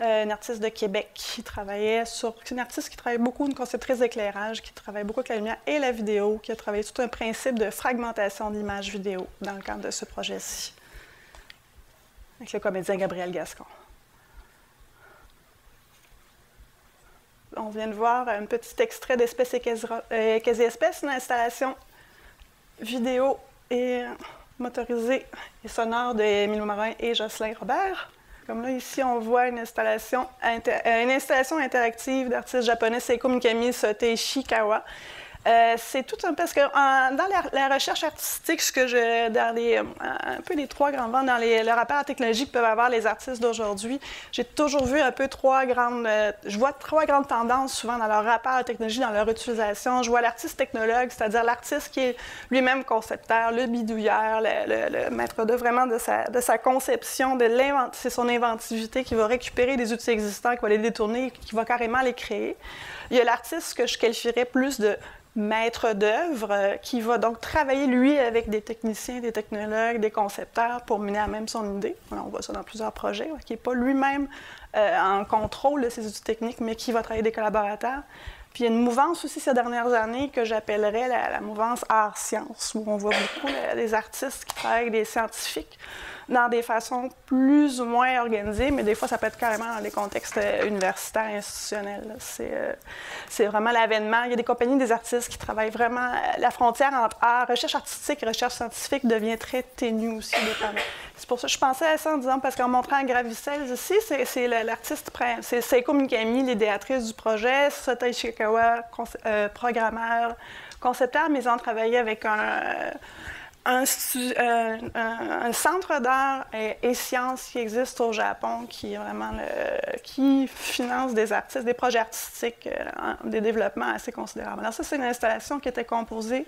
euh, une artiste de Québec qui travaillait sur. C'est une artiste qui travaille beaucoup, une conceptrice d'éclairage, qui travaille beaucoup avec la lumière et la vidéo, qui a travaillé tout un principe de fragmentation d'images vidéo dans le cadre de ce projet-ci, avec le comédien Gabriel Gascon. On vient de voir un petit extrait d'Espèces et Quasi-Espèces, euh, une installation vidéo et Motorisé et sonore de Émile Marin et Jocelyn Robert. Comme là, ici, on voit une installation, euh, interactive d'artiste japonais Seiko Mikami Soteishikawa. Ishikawa. Euh, c'est tout un parce que dans la, recherche artistique, ce que je dans les euh, un peu les trois grands vents dans les, le rapport à la technologie que peuvent avoir les artistes d'aujourd'hui, j'ai toujours vu un peu trois grandes. Euh, je vois trois grandes tendances souvent dans leur rapport à la technologie, dans leur utilisation. Je vois l'artiste technologue, c'est-à-dire l'artiste qui est lui-même concepteur, le bidouilleur, le, maître de vraiment de sa, conception, de l'invent, c'est son inventivité qui va récupérer des outils existants, qui va les détourner, qui va carrément les créer. Il y a l'artiste que je qualifierais plus de maître d'œuvre euh, qui va donc travailler, lui, avec des techniciens, des technologues, des concepteurs pour mener à même son idée. On voit ça dans plusieurs projets, qui n'est pas lui-même euh, en contrôle de ses outils techniques, mais qui va travailler des collaborateurs. Puis il y a une mouvance aussi ces dernières années que j'appellerais la, mouvance art-science, où on voit beaucoup euh, des artistes qui travaillent avec des scientifiques dans des façons plus ou moins organisées, mais des fois, ça peut être carrément dans des contextes euh, universitaires, institutionnels. Euh, c'est vraiment l'avènement. Il y a des compagnies, des artistes qui travaillent vraiment. Euh, la frontière entre art, recherche artistique et recherche scientifique devient très ténue aussi, C'est pour ça que je pensais à ça en disant, parce qu'en montrant Gravicelles ici, c'est l'artiste, c'est Seiko Mikami, l'idéatrice du projet, Sota Ishikawa, programmeur, concepteur, mais ils ont travaillé avec un. Euh, un, centre d'art et, sciences qui existe au Japon, qui vraiment qui finance des artistes, des projets artistiques, euh, des développements assez considérables. Alors ça, c'est une installation qui était composée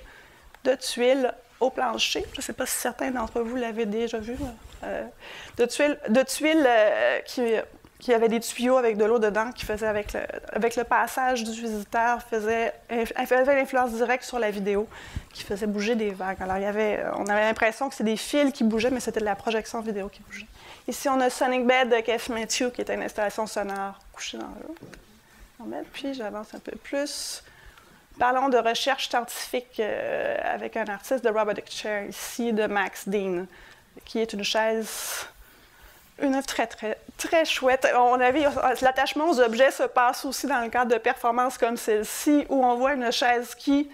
de tuiles au plancher. Je ne sais pas si certains d'entre vous l'avaient déjà vu. Euh, de tuiles, de tuiles qui qui avait des tuyaux avec de l'eau dedans qui faisait avec le, passage du visiteur faisait, l'influence directe sur la vidéo qui faisait bouger des vagues. Alors il y avait, on avait l'impression que c'est des fils qui bougeaient, mais c'était de la projection vidéo qui bougeait. Ici on a Sonic Bed de Keith Matthew qui est une installation sonore couchée dans l'eau. Puis j'avance un peu plus. Parlons de recherche scientifique euh, avec un artiste de Robotic Chair ici de Max Dean, qui est une chaise, une œuvre très très très chouette. On avait l'attachement aux objets se passe aussi dans le cadre de performances comme celle-ci où on voit une chaise qui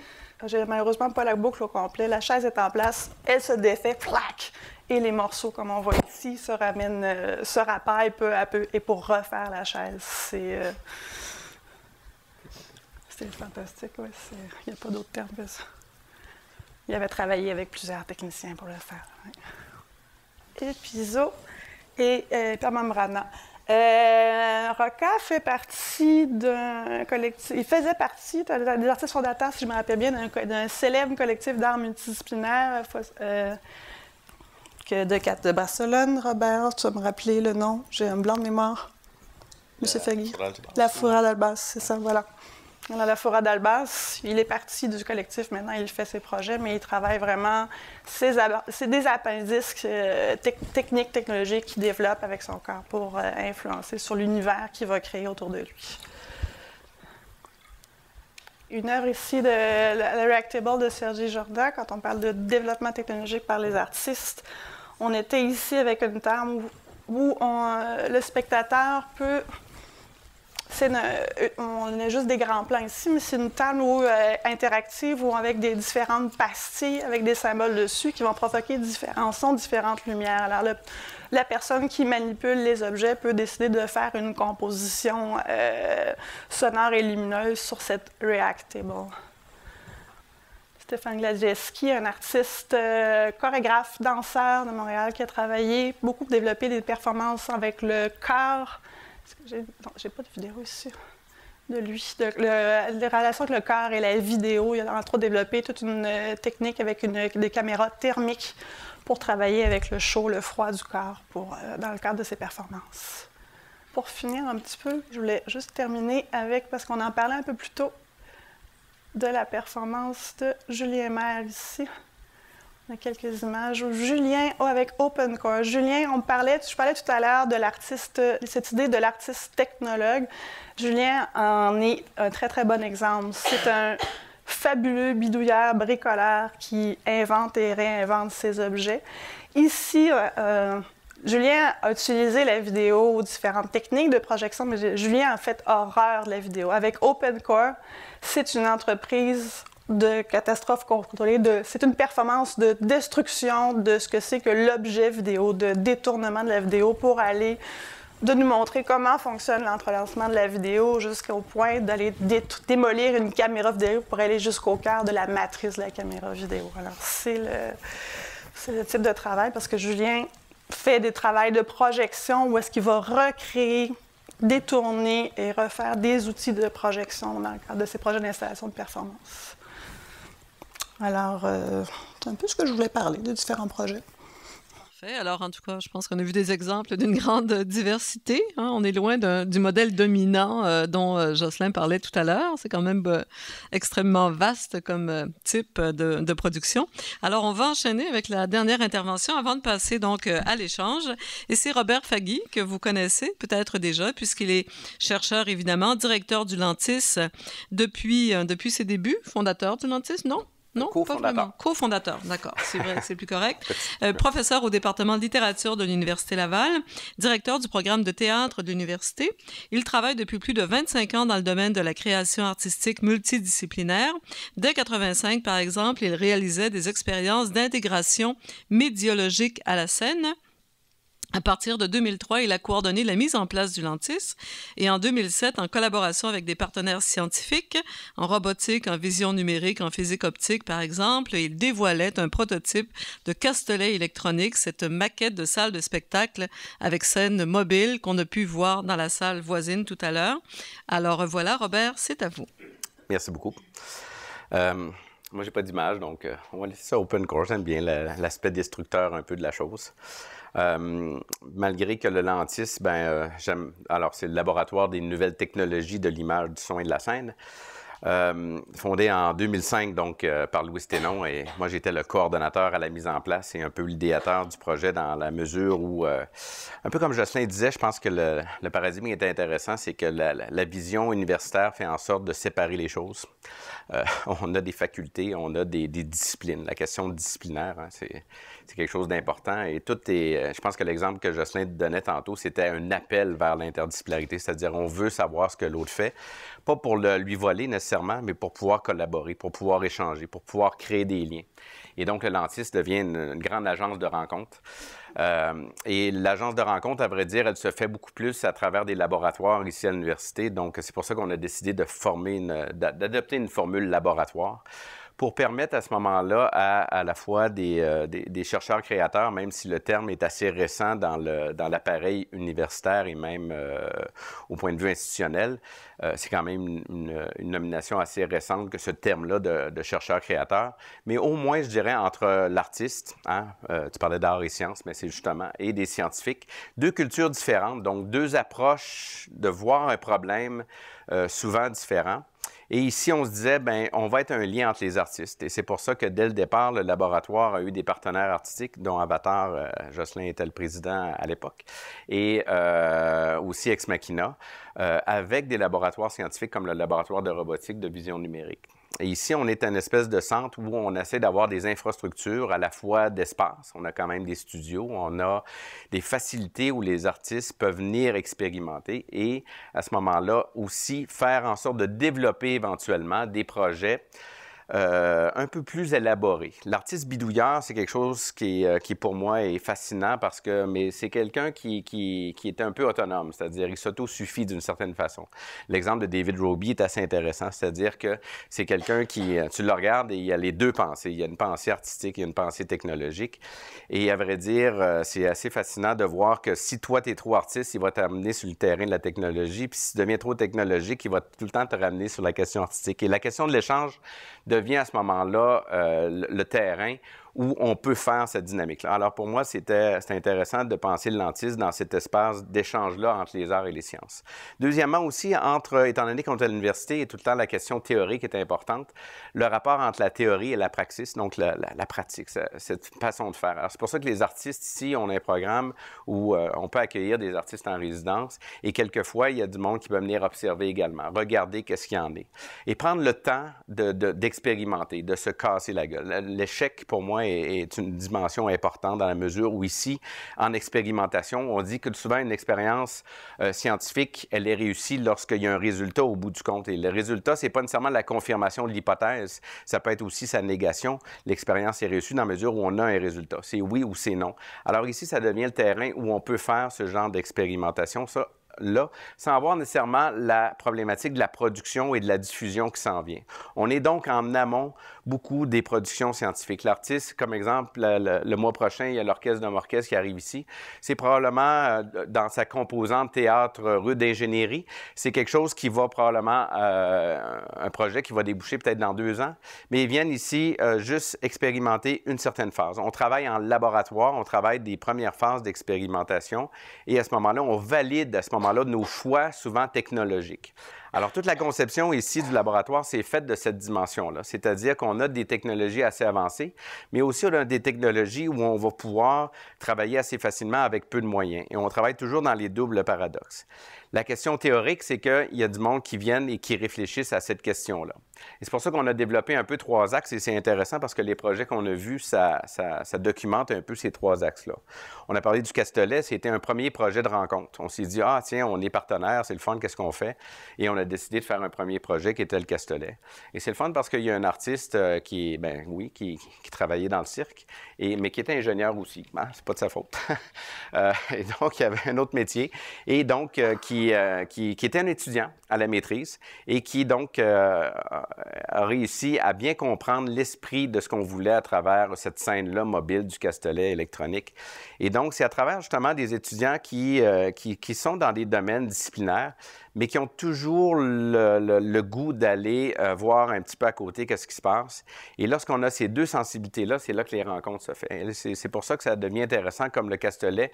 j'ai malheureusement pas la boucle au complet. La chaise est en place, elle se défait, flac, et les morceaux, comme on voit ici, se ramènent, euh, se peu à peu. Et pour refaire la chaise, c'est euh, fantastique. il n'y a pas d'autre terme que ça. Il avait travaillé avec plusieurs techniciens pour le faire. puis Épisode et euh, Pamamrana. Euh, Roca fait partie d'un collectif, il faisait partie des artistes fondateurs, si je me rappelle bien, d'un célèbre collectif d'art multidisciplinaire euh, euh, que de, de Barcelone, Robert, tu vas me rappeler le nom, j'ai un blanc de mémoire. Monsieur Fagui. La Foura d'Albas, c'est ça, voilà. Dans la forêt d'Albas, il est parti du collectif, maintenant il fait ses projets, mais il travaille vraiment c'est des appendices euh, techniques, technologiques qu'il développe avec son corps pour euh, influencer sur l'univers qu'il va créer autour de lui. Une œuvre ici de la Reactable de Sergi Jordan, quand on parle de développement technologique par les artistes, on était ici avec une table où, euh, le spectateur peut euh, on a juste des grands plans ici, mais c'est une table euh, interactive ou avec des différentes pastilles, avec des symboles dessus qui vont provoquer différents sons, différentes lumières. Alors, la personne qui manipule les objets peut décider de faire une composition euh, sonore et lumineuse sur cette Reactable. Stéphane Gladieski, un artiste chorégraphe, danseur de Montréal qui a travaillé beaucoup, développé des performances avec le corps, n'ai j'ai, pas de vidéo ici de lui, les relations avec le corps et la vidéo. Il a entre développé toute une euh, technique avec des caméras thermiques pour travailler avec le chaud, le froid du corps euh, dans le cadre de ses performances. Pour finir un petit peu, je voulais juste terminer avec, parce qu'on en parlait un peu plus tôt, de la performance de Julien Maire ici a quelques images. Julien, oh, avec OpenCore. Julien, on parlait, je parlais tout à l'heure de l'artiste, cette idée de l'artiste technologue. Julien en est un très, très bon exemple. C'est un fabuleux bidouilleur bricoleur qui invente et réinvente ses objets. Ici, euh, euh, Julien a utilisé la vidéo, différentes techniques de projection, mais Julien a fait horreur de la vidéo. Avec OpenCore, c'est une entreprise de catastrophe contrôlée, de, c'est une performance de destruction de ce que c'est que l'objet vidéo, de détournement de la vidéo pour aller de nous montrer comment fonctionne l'entrelancement de la vidéo jusqu'au point d'aller démolir une caméra vidéo pour aller jusqu'au cœur de la matrice de la caméra vidéo. Alors, c'est le, type de travail parce que Julien fait des travaux de projection où est-ce qu'il va recréer détourner et refaire des outils de projection dans le cadre de ses projets d'installation de performance. Alors, euh, c'est un peu ce que je voulais parler de différents projets. Parfait. Alors, en tout cas, je pense qu'on a vu des exemples d'une grande diversité. Hein. On est loin du modèle dominant euh, dont euh, Jocelyn parlait tout à l'heure. C'est quand même extrêmement vaste comme type de, production. Alors, on va enchaîner avec la dernière intervention avant de passer donc à l'échange. Et c'est Robert faggy que vous connaissez peut-être déjà puisqu'il est chercheur, évidemment, directeur du Lantis depuis, depuis ses débuts, fondateur du Lantis, non? Non, cofondateur. Co-fondateur, d'accord, c'est vrai, c'est plus correct. <laughs> Euh, professeur au département de littérature de l'Université Laval, directeur du programme de théâtre de l'université. Il travaille depuis plus de 25 ans dans le domaine de la création artistique multidisciplinaire. Dès 85, par exemple, il réalisait des expériences d'intégration médiologique à la scène. À partir de 2003, il a coordonné la mise en place du lentis et en 2007, en collaboration avec des partenaires scientifiques en robotique, en vision numérique, en physique optique par exemple, il dévoilait un prototype de Castelet électronique, cette maquette de salle de spectacle avec scène mobile qu'on a pu voir dans la salle voisine tout à l'heure. Alors voilà, Robert, c'est à vous. Merci beaucoup. Euh... Moi, j'ai pas d'image, donc euh, on va laisser ça open course. J'aime bien l'aspect destructeur un peu de la chose. Euh, malgré que le lentis, ben, euh, Alors, c'est le laboratoire des nouvelles technologies de l'image, du son et de la scène. Euh, fondé en 2005 donc euh, par Louis Ténon et moi j'étais le coordonnateur à la mise en place et un peu l'idéateur du projet dans la mesure où, euh, un peu comme Jocelyn disait, je pense que le, paradigme est intéressant, c'est que la, vision universitaire fait en sorte de séparer les choses. <laughs> on a des facultés, on a des, disciplines. La question disciplinaire, hein, c'est quelque chose d'important et tout est, je pense que l'exemple que Jocelyn donnait tantôt, c'était un appel vers l'interdisciplinarité, c'est-à-dire on veut savoir ce que l'autre fait, pas pour le, lui voler nécessairement, mais pour pouvoir collaborer, pour pouvoir échanger, pour pouvoir créer des liens. Et donc, le Lentis devient une, grande agence de rencontre. Euh, et l'agence de rencontre, à vrai dire, elle se fait beaucoup plus à travers des laboratoires ici à l'université. Donc, c'est pour ça qu'on a décidé de former, d'adopter une formule laboratoire pour permettre à ce moment-là à, à la fois des, euh, des, chercheurs-créateurs, même si le terme est assez récent dans, dans l'appareil universitaire et même euh, au point de vue institutionnel, euh, c'est quand même une, nomination assez récente que ce terme-là de, de chercheur-créateur. Mais au moins, je dirais, entre l'artiste, hein, tu parlais d'art et sciences, mais c'est justement, et des scientifiques, deux cultures différentes, donc deux approches de voir un problème souvent différents. Et ici, on se disait, ben, on va être un lien entre les artistes. Et c'est pour ça que dès le départ, le laboratoire a eu des partenaires artistiques, dont Avatar, euh, Jocelyn était le président à l'époque, et euh, aussi Ex Machina, euh, avec des laboratoires scientifiques comme le laboratoire de robotique de vision numérique. Et ici, on est un espèce de centre où on essaie d'avoir des infrastructures à la fois d'espace. On a quand même des studios, on a des facilités où les artistes peuvent venir expérimenter et à ce moment-là aussi faire en sorte de développer éventuellement des projets euh, un peu plus élaboré. L'artiste bidouilleur, c'est quelque chose qui, euh, pour moi, est fascinant parce que mais c'est quelqu'un qui, qui, est un peu autonome, c'est-à-dire il s'auto-suffit d'une certaine façon. L'exemple de David Roby est assez intéressant, c'est-à-dire que c'est quelqu'un qui, euh, tu le regardes et il y a les deux pensées. Il y a une pensée artistique et une pensée technologique. Et à vrai dire, c'est assez fascinant de voir que si toi, tu es trop artiste, il va t'amener sur le terrain de la technologie. Puis si tu deviens trop technologique, il va tout le temps te ramener sur la question artistique. Et la question de l'échange de devient à ce moment-là euh, le, terrain où on peut faire cette dynamique-là. Alors pour moi, c'était intéressant de penser le lentisme dans cet espace d'échange-là entre les arts et les sciences. Deuxièmement aussi, entre, étant donné qu'on est à l'université et tout le temps la question théorique est importante, le rapport entre la théorie et la praxis, donc la, pratique, cette façon de faire. c'est pour ça que les artistes ici, on un programme où euh, on peut accueillir des artistes en résidence et quelquefois, il y a du monde qui peut venir observer également, regarder qu'est-ce qu'il y en est. Et prendre le temps d'expérimenter, de se casser la gueule. L'échec, pour moi, est, une dimension importante dans la mesure où ici, en expérimentation, on dit que souvent une expérience euh, scientifique, elle est réussie lorsqu'il y a un résultat au bout du compte. Et le résultat, c'est pas nécessairement la confirmation de l'hypothèse, ça peut être aussi sa négation. L'expérience est réussie dans la mesure où on a un résultat. C'est oui ou c'est non. Alors ici, ça devient le terrain où on peut faire ce genre d'expérimentation. Ça, sans avoir nécessairement la problématique de la production et de la diffusion qui s'en vient. On est donc en amont beaucoup des productions scientifiques. L'artiste, comme exemple, le, mois prochain, il y a l'orchestre d'un orchestre qui arrive ici. C'est probablement euh, dans sa composante théâtre euh, rue d'ingénierie. C'est quelque chose qui va probablement euh, un projet qui va déboucher peut-être dans deux ans. Mais ils viennent ici juste expérimenter une certaine phase. On travaille en laboratoire, on travaille des premières phases d'expérimentation et à ce moment-là, on valide à ce moment de nos choix souvent technologiques. Alors, toute la conception ici du laboratoire, c'est faite de cette dimension-là. C'est-à-dire qu'on a des technologies assez avancées, mais aussi on a des technologies où on va pouvoir travailler assez facilement avec peu de moyens. Et on travaille toujours dans les doubles paradoxes. La question théorique, c'est qu'il y a du monde qui viennent et qui réfléchissent à cette question-là. Et c'est pour ça qu'on a développé un peu trois axes, et c'est intéressant parce que les projets qu'on a vus, ça, ça, ça documente un peu ces trois axes-là. On a parlé du Castellet, c'était un premier projet de rencontre. On s'est dit, ah tiens, on est partenaire, c'est le fun, qu'est-ce qu'on fait? Et on a a décidé de faire un premier projet qui était le Castelet. Et c'est le fun parce qu'il y a un artiste euh, qui, ben oui, qui, travaillait dans le cirque, et, mais qui était ingénieur aussi. Hein, c'est pas de sa faute. <laughs> Euh, et donc, il y avait un autre métier. Et donc, euh, qui, qui, était un étudiant à la maîtrise et qui, donc, a réussi à bien comprendre l'esprit de ce qu'on voulait à travers cette scène-là mobile du Castelet électronique. Et donc, c'est à travers justement des étudiants qui, qui, qui, sont dans des domaines disciplinaires mais qui ont toujours le, goût d'aller euh, voir un petit peu à côté qu'est-ce qui se passe. Et lorsqu'on a ces deux sensibilités-là, c'est là que les rencontres se font. C'est pour ça que ça devient intéressant, comme le Castellet.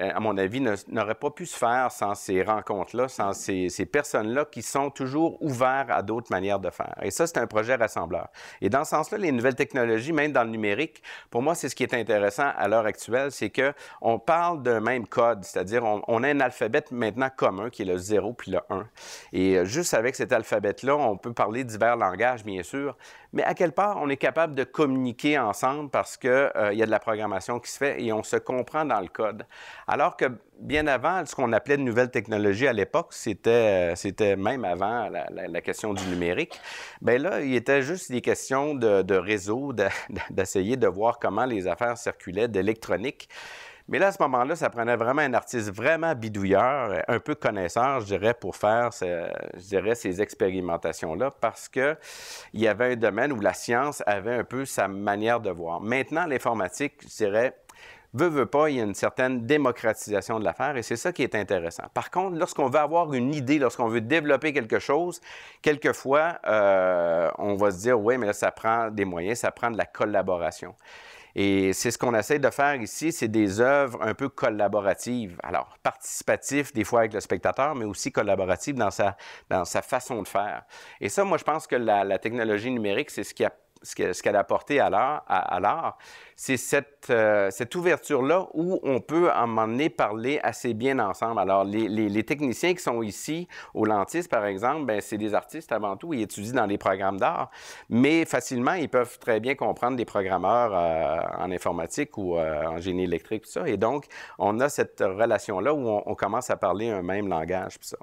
Euh, à mon avis, n'aurait pas pu se faire sans ces rencontres-là, sans ces, personnes-là qui sont toujours ouvertes à d'autres manières de faire. Et ça, c'est un projet rassembleur. Et dans ce sens-là, les nouvelles technologies, même dans le numérique, pour moi, c'est ce qui est intéressant à l'heure actuelle, c'est que on parle d'un même code, c'est-à-dire on, on, a un alphabet maintenant commun qui est le 0 puis le 1. Et euh, juste avec cet alphabet-là, on peut parler divers langages, bien sûr, mais à quelle part on est capable de communiquer ensemble parce qu'il euh, y a de la programmation qui se fait et on se comprend dans le code. Alors que bien avant, ce qu'on appelait de nouvelles technologies à l'époque, c'était, euh, même avant la, question du numérique, bien là, il était juste des questions de, réseau, d'essayer de voir comment les affaires circulaient, d'électronique. Mais là, à ce moment-là, ça prenait vraiment un artiste vraiment bidouilleur, un peu connaisseur, je dirais, pour faire je dirais, ces expérimentations-là, parce qu'il y avait un domaine où la science avait un peu sa manière de voir. Maintenant, l'informatique, je dirais, veut, veut pas, il y a une certaine démocratisation de l'affaire et c'est ça qui est intéressant. Par contre, lorsqu'on veut avoir une idée, lorsqu'on veut développer quelque chose, quelquefois, euh, on va se dire, oui, mais là, ça prend des moyens, ça prend de la collaboration. Et c'est ce qu'on essaie de faire ici, c'est des œuvres un peu collaboratives. Alors, participatives des fois avec le spectateur, mais aussi collaboratives dans sa, dans sa façon de faire. Et ça, moi, je pense que la, la technologie numérique, c'est ce qui a ce qu'elle a apporté à l'art, à, c'est euh, cette, ouverture-là où on peut, à un moment donné, parler assez bien ensemble. Alors, les, techniciens qui sont ici, au Lentis, par exemple, ben, c'est des artistes avant tout. Ils étudient dans des programmes d'art, mais facilement, ils peuvent très bien comprendre des programmeurs euh, en informatique ou euh, en génie électrique, tout ça. Et donc, on a cette relation-là où on, on, commence à parler un même langage, tout ça.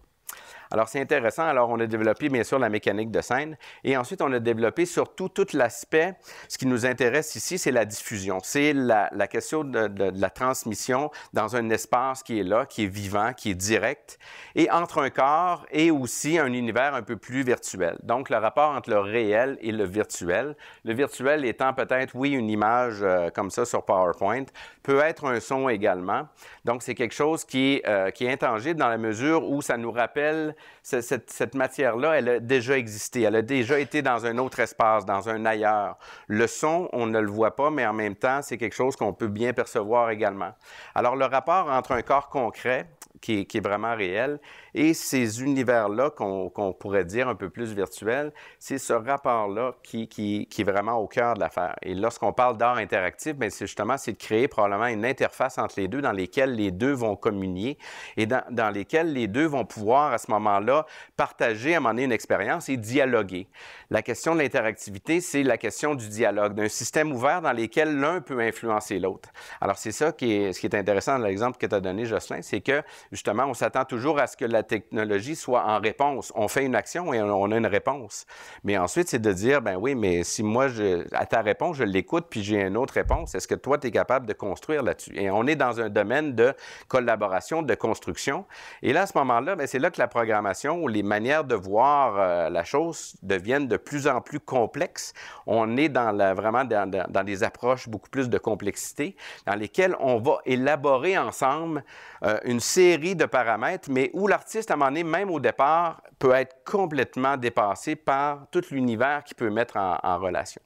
Alors, c'est intéressant. Alors, on a développé, bien sûr, la mécanique de scène. Et ensuite, on a développé surtout tout l'aspect. Ce qui nous intéresse ici, c'est la diffusion. C'est la, question de, la transmission dans un espace qui est là, qui est vivant, qui est direct, et entre un corps et aussi un univers un peu plus virtuel. Donc, le rapport entre le réel et le virtuel. Le virtuel étant peut-être, oui, une image euh, comme ça sur PowerPoint, peut être un son également. Donc, c'est quelque chose qui est euh, intangible dans la mesure où ça nous rappelle cette, matière-là, elle a déjà existé, elle a déjà été dans un autre espace, dans un ailleurs. Le son, on ne le voit pas, mais en même temps, c'est quelque chose qu'on peut bien percevoir également. Alors, le rapport entre un corps concret, qui est, vraiment réel. Et ces univers-là qu'on pourrait dire un peu plus virtuels, c'est ce rapport-là qui, qui, qui, est vraiment au cœur de l'affaire. Et lorsqu'on parle d'art interactif, ben, c'est justement c'est de créer probablement une interface entre les deux dans lesquelles les deux vont communier et dans, dans lesquelles les deux vont pouvoir à ce moment-là partager à un moment une expérience et dialoguer. La question de l'interactivité, c'est la question du dialogue, d'un système ouvert dans lequel l'un peut influencer l'autre. Alors c'est ça qui est, ce qui est intéressant dans l'exemple que tu as donné, Jocelyn, c'est que justement, on s'attend toujours à ce que la technologie soit en réponse. On fait une action et on a une réponse. Mais ensuite, c'est de dire, ben oui, mais si moi, je, à ta réponse, je l'écoute, puis j'ai une autre réponse, est-ce que toi, tu es capable de construire là-dessus? Et on est dans un domaine de collaboration, de construction. Et là, à ce moment-là, ben, c'est là que la programmation ou les manières de voir euh, la chose deviennent de plus en plus complexes. On est dans vraiment dans, des approches beaucoup plus de complexité, dans lesquelles on va élaborer ensemble euh, une série de paramètres, mais où l'artiste, à un moment donné, même au départ, peut être complètement dépassé par tout l'univers qu'il peut mettre en, relation.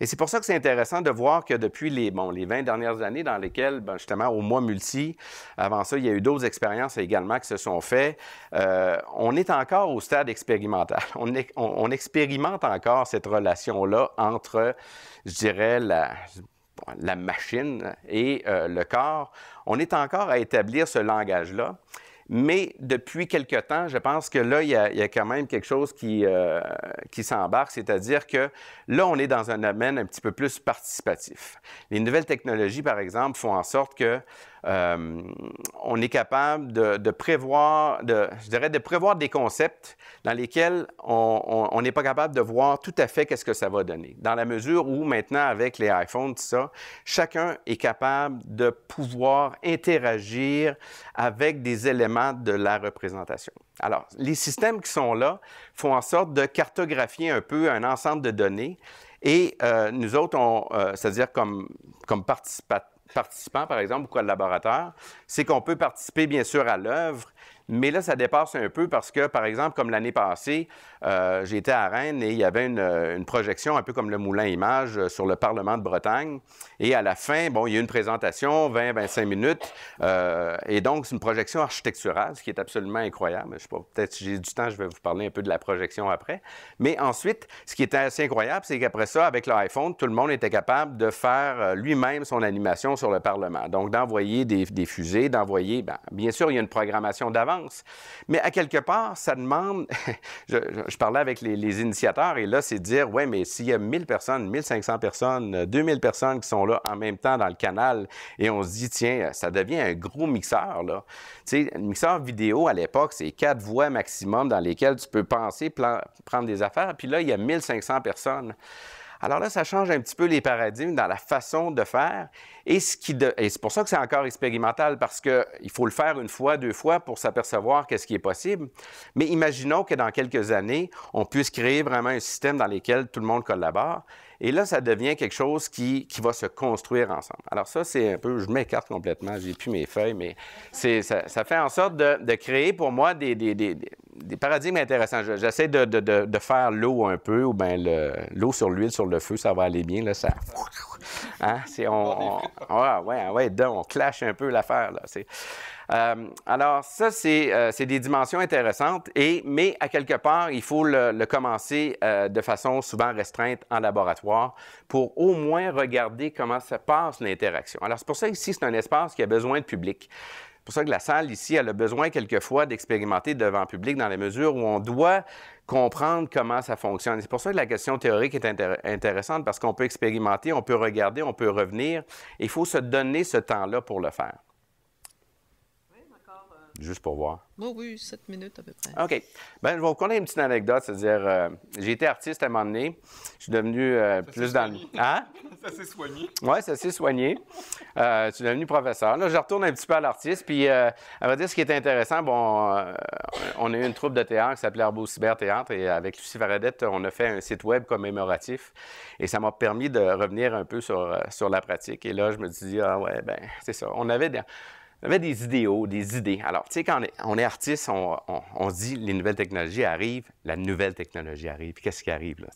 Et c'est pour ça que c'est intéressant de voir que depuis les, bon, les 20 dernières années dans lesquelles, ben, justement, au mois multi, avant ça, il y a eu d'autres expériences également qui se sont faites, euh, on est encore au stade expérimental. On, on, on expérimente encore cette relation-là entre, je dirais, la, la machine et euh, le corps, on est encore à établir ce langage-là. Mais depuis quelque temps, je pense que là, il y a, quand même quelque chose qui, euh, qui s'embarque, c'est-à-dire que là, on est dans un domaine un petit peu plus participatif. Les nouvelles technologies, par exemple, font en sorte que euh, on est capable de, prévoir, de, je dirais, de prévoir des concepts dans lesquels on n'est pas capable de voir tout à fait qu'est-ce que ça va donner. Dans la mesure où maintenant, avec les iPhones, ça, chacun est capable de pouvoir interagir avec des éléments de la représentation. Alors, les systèmes qui sont là font en sorte de cartographier un peu un ensemble de données et euh, nous autres, euh, c'est-à-dire comme, comme participateurs, participants, par exemple, ou collaborateurs, c'est qu'on peut participer, bien sûr, à l'œuvre, mais là, ça dépasse un peu parce que, par exemple, comme l'année passée, euh, j'ai j'étais à Rennes et il y avait euh, une, projection, un peu comme le moulin image, euh, sur le Parlement de Bretagne. Et à la fin, bon, il y a une présentation, 20-25 minutes. et donc, c'est une projection architecturale, ce qui est absolument incroyable. Je sais pas, peut-être si j'ai du temps, je vais vous parler un peu de la projection après. Mais ensuite, ce qui était assez incroyable, c'est qu'après ça, avec l'iPhone, tout le monde était capable de faire lui-même son animation sur le Parlement. Donc, d'envoyer des, fusées, d'envoyer. Ben, bien sûr, il y a une programmation d'avance. Mais à quelque part, ça demande. <laughs> je je parlais avec les, initiateurs et là, c'est dire, ouais, mais s'il y a 1000 personnes, 1500 personnes, 2000 personnes qui sont là en même temps dans le canal et on se dit, tiens, ça devient un gros mixeur, là. Tu sais, un mixeur vidéo à l'époque, c'est quatre voix maximum dans lesquelles tu peux penser, prendre des affaires. Puis là, il y a 1500 personnes. Alors là, ça change un petit peu les paradigmes dans la façon de faire. Et c'est pour ça que c'est encore expérimental, parce qu'il faut le faire une fois, deux fois pour s'apercevoir qu'est-ce qui est possible. Mais imaginons que dans quelques années, on puisse créer vraiment un système dans lequel tout le monde collabore. Et là, ça devient quelque chose qui, va se construire ensemble. Alors ça, c'est un peu, je m'écarte complètement, j'ai plus mes feuilles, mais c'est, ça, fait en sorte de, de créer pour moi des, des, paradigmes intéressants. J'essaie de, faire l'eau un peu, ou bien l'eau sur l'huile, sur le feu, ça va aller bien, là, ça... Hein, on, ah, ouais, ouais, donc, on clash un peu l'affaire. Là, c'est... Euh, alors, ça, c'est, euh, c'est des dimensions intéressantes, et, mais à quelque part, il faut le, commencer euh, de façon souvent restreinte en laboratoire pour au moins regarder comment se passe l'interaction. Alors, c'est pour ça ici, c'est un espace qui a besoin de public pour ça que la salle, ici, elle a besoin quelquefois d'expérimenter devant public dans la mesure où on doit comprendre comment ça fonctionne. C'est pour ça que la question théorique est intéressante parce qu'on peut expérimenter, on peut regarder, on peut revenir. Il faut se donner ce temps-là pour le faire juste pour voir? Oui, oui, sept minutes à peu près. OK. Ben, je vais vous raconter une petite anecdote, c'est-à-dire, euh, j'ai été artiste à un moment donné. Je suis devenu euh, plus dans le. Hein? <laughs> Ça s'est soigné. Oui, ça s'est soigné. Euh, je suis devenu professeur. Là, je retourne un petit peu à l'artiste. Puis, à vrai dire, ce qui est intéressant, bon, on a eu une troupe de théâtre qui s'appelait Arbo Cyber Théâtre. Et avec Lucie Faradette, on a fait un site web commémoratif. Et ça m'a permis de revenir un peu sur, sur la pratique. Et là, je me dis, ah ouais, ben c'est ça. On avait. Des avait des idéaux, des idées. Alors, tu sais, quand on est artiste, on, se dit les nouvelles technologies arrivent, la nouvelle technologie arrive. qu'est-ce qui arrive, là?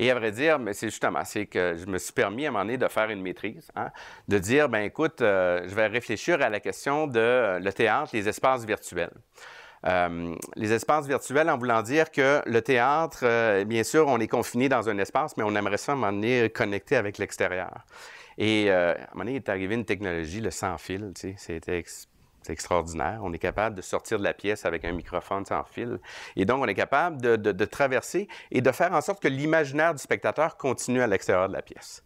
Et à vrai dire, mais c'est justement, c'est que je me suis permis à un moment donné de faire une maîtrise, hein, de dire, ben écoute, euh, je vais réfléchir à la question de euh, le théâtre, les espaces virtuels. Euh, les espaces virtuels en voulant dire que le théâtre, bien sûr, on est confiné dans un espace, mais on aimerait ça à un moment donné connecter avec l'extérieur. Et euh, à un moment donné, est arrivé une technologie, le sans-fil, tu sais, c'était extraordinaire. On est capable de sortir de la pièce avec un microphone sans fil. Et donc, on est capable de traverser et de faire en sorte que l'imaginaire du spectateur continue à l'extérieur de la pièce.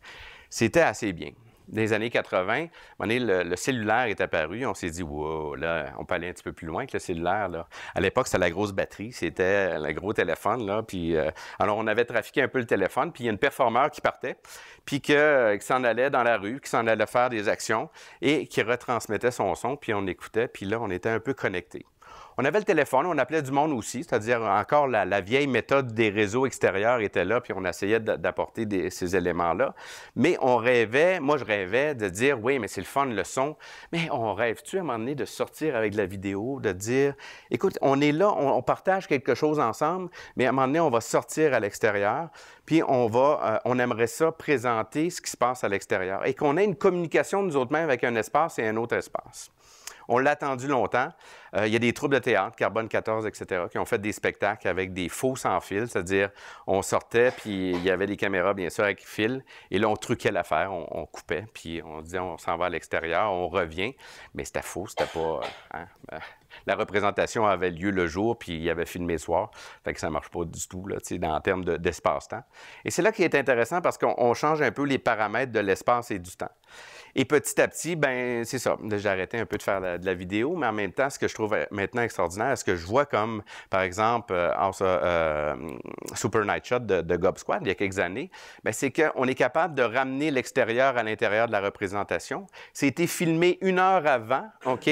C'était assez bien des années 80, le, cellulaire est apparu. On s'est dit, wow, là, on peut aller un petit peu plus loin que le cellulaire. À l'époque, c'était la grosse batterie, c'était le gros téléphone. Là, puis, euh, alors, on avait trafiqué un peu le téléphone, puis il y a une performeur qui partait, puis euh, qui s'en allait dans la rue, qui s'en allait faire des actions et qui retransmettait son son, puis on écoutait, puis là, on était un peu connecté. On avait le téléphone, on appelait du monde aussi, c'est-à-dire encore la, vieille méthode des réseaux extérieurs était là, puis on essayait d'apporter ces éléments-là. Mais on rêvait, moi je rêvais de dire, oui, mais c'est le fun, le son, mais on rêve-tu à un moment donné de sortir avec de la vidéo, de dire, écoute, on est là, on, partage quelque chose ensemble, mais à un moment donné, on va sortir à l'extérieur, puis on va, euh, on aimerait ça présenter ce qui se passe à l'extérieur et qu'on ait une communication nous autres mêmes avec un espace et un autre espace. On l'a attendu longtemps. Euh, il y a des troubles de théâtre, Carbone 14, etc., qui ont fait des spectacles avec des faux sans fil, c'est-à-dire on sortait, puis il y avait les caméras, bien sûr, avec fil, et là, on truquait l'affaire, on, coupait, puis on disait on s'en va à l'extérieur, on revient, mais c'était faux, c'était pas... Euh, hein, euh, la représentation avait lieu le jour, puis il y avait filmé le soir, fait que ça marche pas du tout, là, en termes d'espace-temps. et c'est là qui est intéressant, parce qu'on change un peu les paramètres de l'espace et du temps. Et petit à petit, ben c'est ça. J'ai arrêté un peu de faire de la vidéo, mais en même temps, ce que je trouve euh, maintenant extraordinaire, ce que je vois comme, par exemple, euh, en, ce euh, Super Night Shot de, Gob Squad il y a quelques années, ben, c'est qu'on est capable de ramener l'extérieur à l'intérieur de la représentation. C'était filmé une heure avant, OK?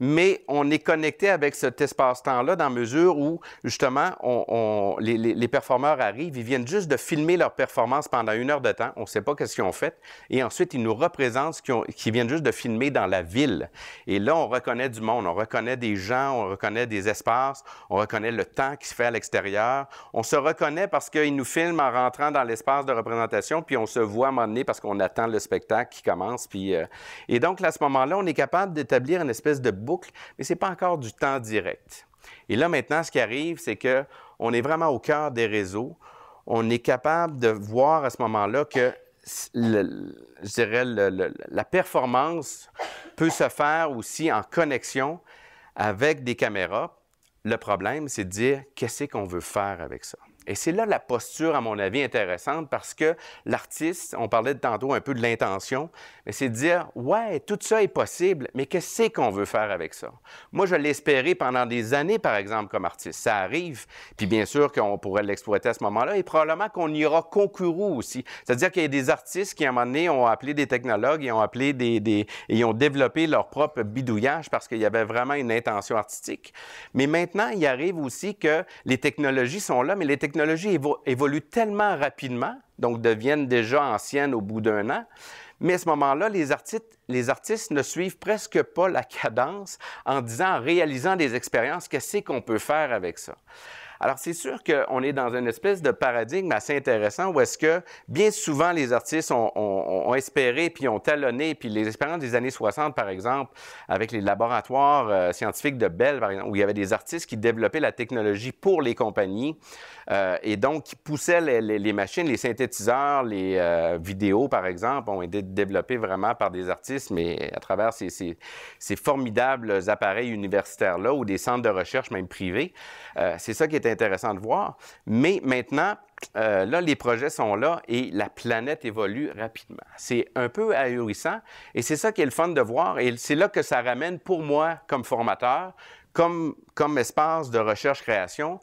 Mais on est connecté avec cet espace-temps-là dans mesure où, justement, on, les, les, les, performeurs arrivent, ils viennent juste de filmer leur performance pendant une heure de temps. On ne sait pas qu'est-ce qu'ils ont fait. Et ensuite, ils nous représentent qui, viennent juste de filmer dans la ville. Et là, on reconnaît du monde, on reconnaît des gens, on reconnaît des espaces, on reconnaît le temps qui se fait à l'extérieur. On se reconnaît parce qu'ils nous filment en rentrant dans l'espace de représentation, puis on se voit à parce qu'on attend le spectacle qui commence. Puis, euh, Et donc, à ce moment-là, on est capable d'établir une espèce de boucle, mais ce n'est pas encore du temps direct. Et là, maintenant, ce qui arrive, c'est que on est vraiment au cœur des réseaux. On est capable de voir à ce moment-là que je dirais, la performance peut se faire aussi en connexion avec des caméras. Le problème, c'est de dire qu'est-ce qu'on veut faire avec ça. Et c'est là la posture, à mon avis, intéressante parce que l'artiste, on parlait tantôt un peu de l'intention, mais c'est de dire, ouais, tout ça est possible, mais qu'est-ce qu'on veut faire avec ça? Moi, je l'espérais pendant des années, par exemple, comme artiste. Ça arrive, puis bien sûr qu'on pourrait l'exploiter à ce moment-là et probablement qu'on ira aura aussi. C'est-à-dire qu'il y a des artistes qui, à un moment donné, ont appelé des technologues, et ont appelé des, des et ont développé leur propre bidouillage parce qu'il y avait vraiment une intention artistique. Mais maintenant, il arrive aussi que les technologies sont là, mais les technologies technologies évoluent tellement rapidement, donc deviennent déjà anciennes au bout d'un an, mais à ce moment-là, les artistes, les artistes ne suivent presque pas la cadence en disant, en réalisant des expériences, qu'est-ce qu'on peut faire avec ça. Alors, c'est sûr qu'on est dans une espèce de paradigme assez intéressant où est-ce que bien souvent les artistes ont, espéré, puis ont talonné, puis les expériences des années 60, par exemple, avec les laboratoires euh, scientifiques de Bell, par exemple, où il y avait des artistes qui développaient la technologie pour les compagnies euh, et donc qui poussaient les, machines, les synthétiseurs, les euh, vidéos, par exemple, ont été développés vraiment par des artistes, mais à travers ces, ces formidables appareils universitaires-là ou des centres de recherche même privés. c'est ça qui était intéressant de voir. Mais maintenant, euh, là, les projets sont là et la planète évolue rapidement. C'est un peu ahurissant et c'est ça qui est le fun de voir et c'est là que ça ramène pour moi comme formateur, comme, comme espace de recherche-création,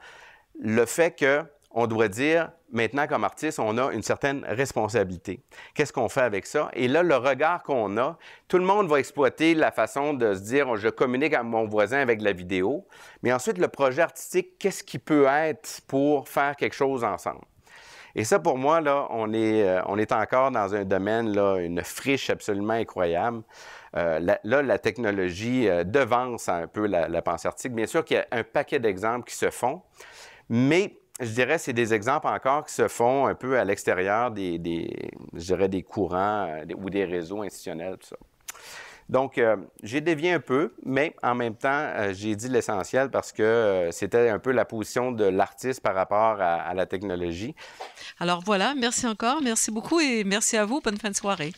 le fait que on doit dire, maintenant comme artiste, on a une certaine responsabilité. Qu'est-ce qu'on fait avec ça? Et là, le regard qu'on a, tout le monde va exploiter la façon de se dire, je communique à mon voisin avec la vidéo, mais ensuite, le projet artistique, qu'est-ce qui peut être pour faire quelque chose ensemble? Et ça, pour moi, là, on est, euh, on est encore dans un domaine, là, une friche absolument incroyable. Euh, là, la technologie euh, devance un peu la, la pensée artistique. Bien sûr qu'il y a un paquet d'exemples qui se font, mais je dirais, c'est des exemples encore qui se font un peu à l'extérieur des, des, des courants euh, ou des réseaux institutionnels, tout ça. Donc, euh, j'ai dévié un peu, mais en même temps, euh, j'ai dit l'essentiel parce que c'était un peu la position de l'artiste par rapport à la technologie. Alors voilà, merci encore, merci beaucoup et merci à vous. Bonne fin de soirée.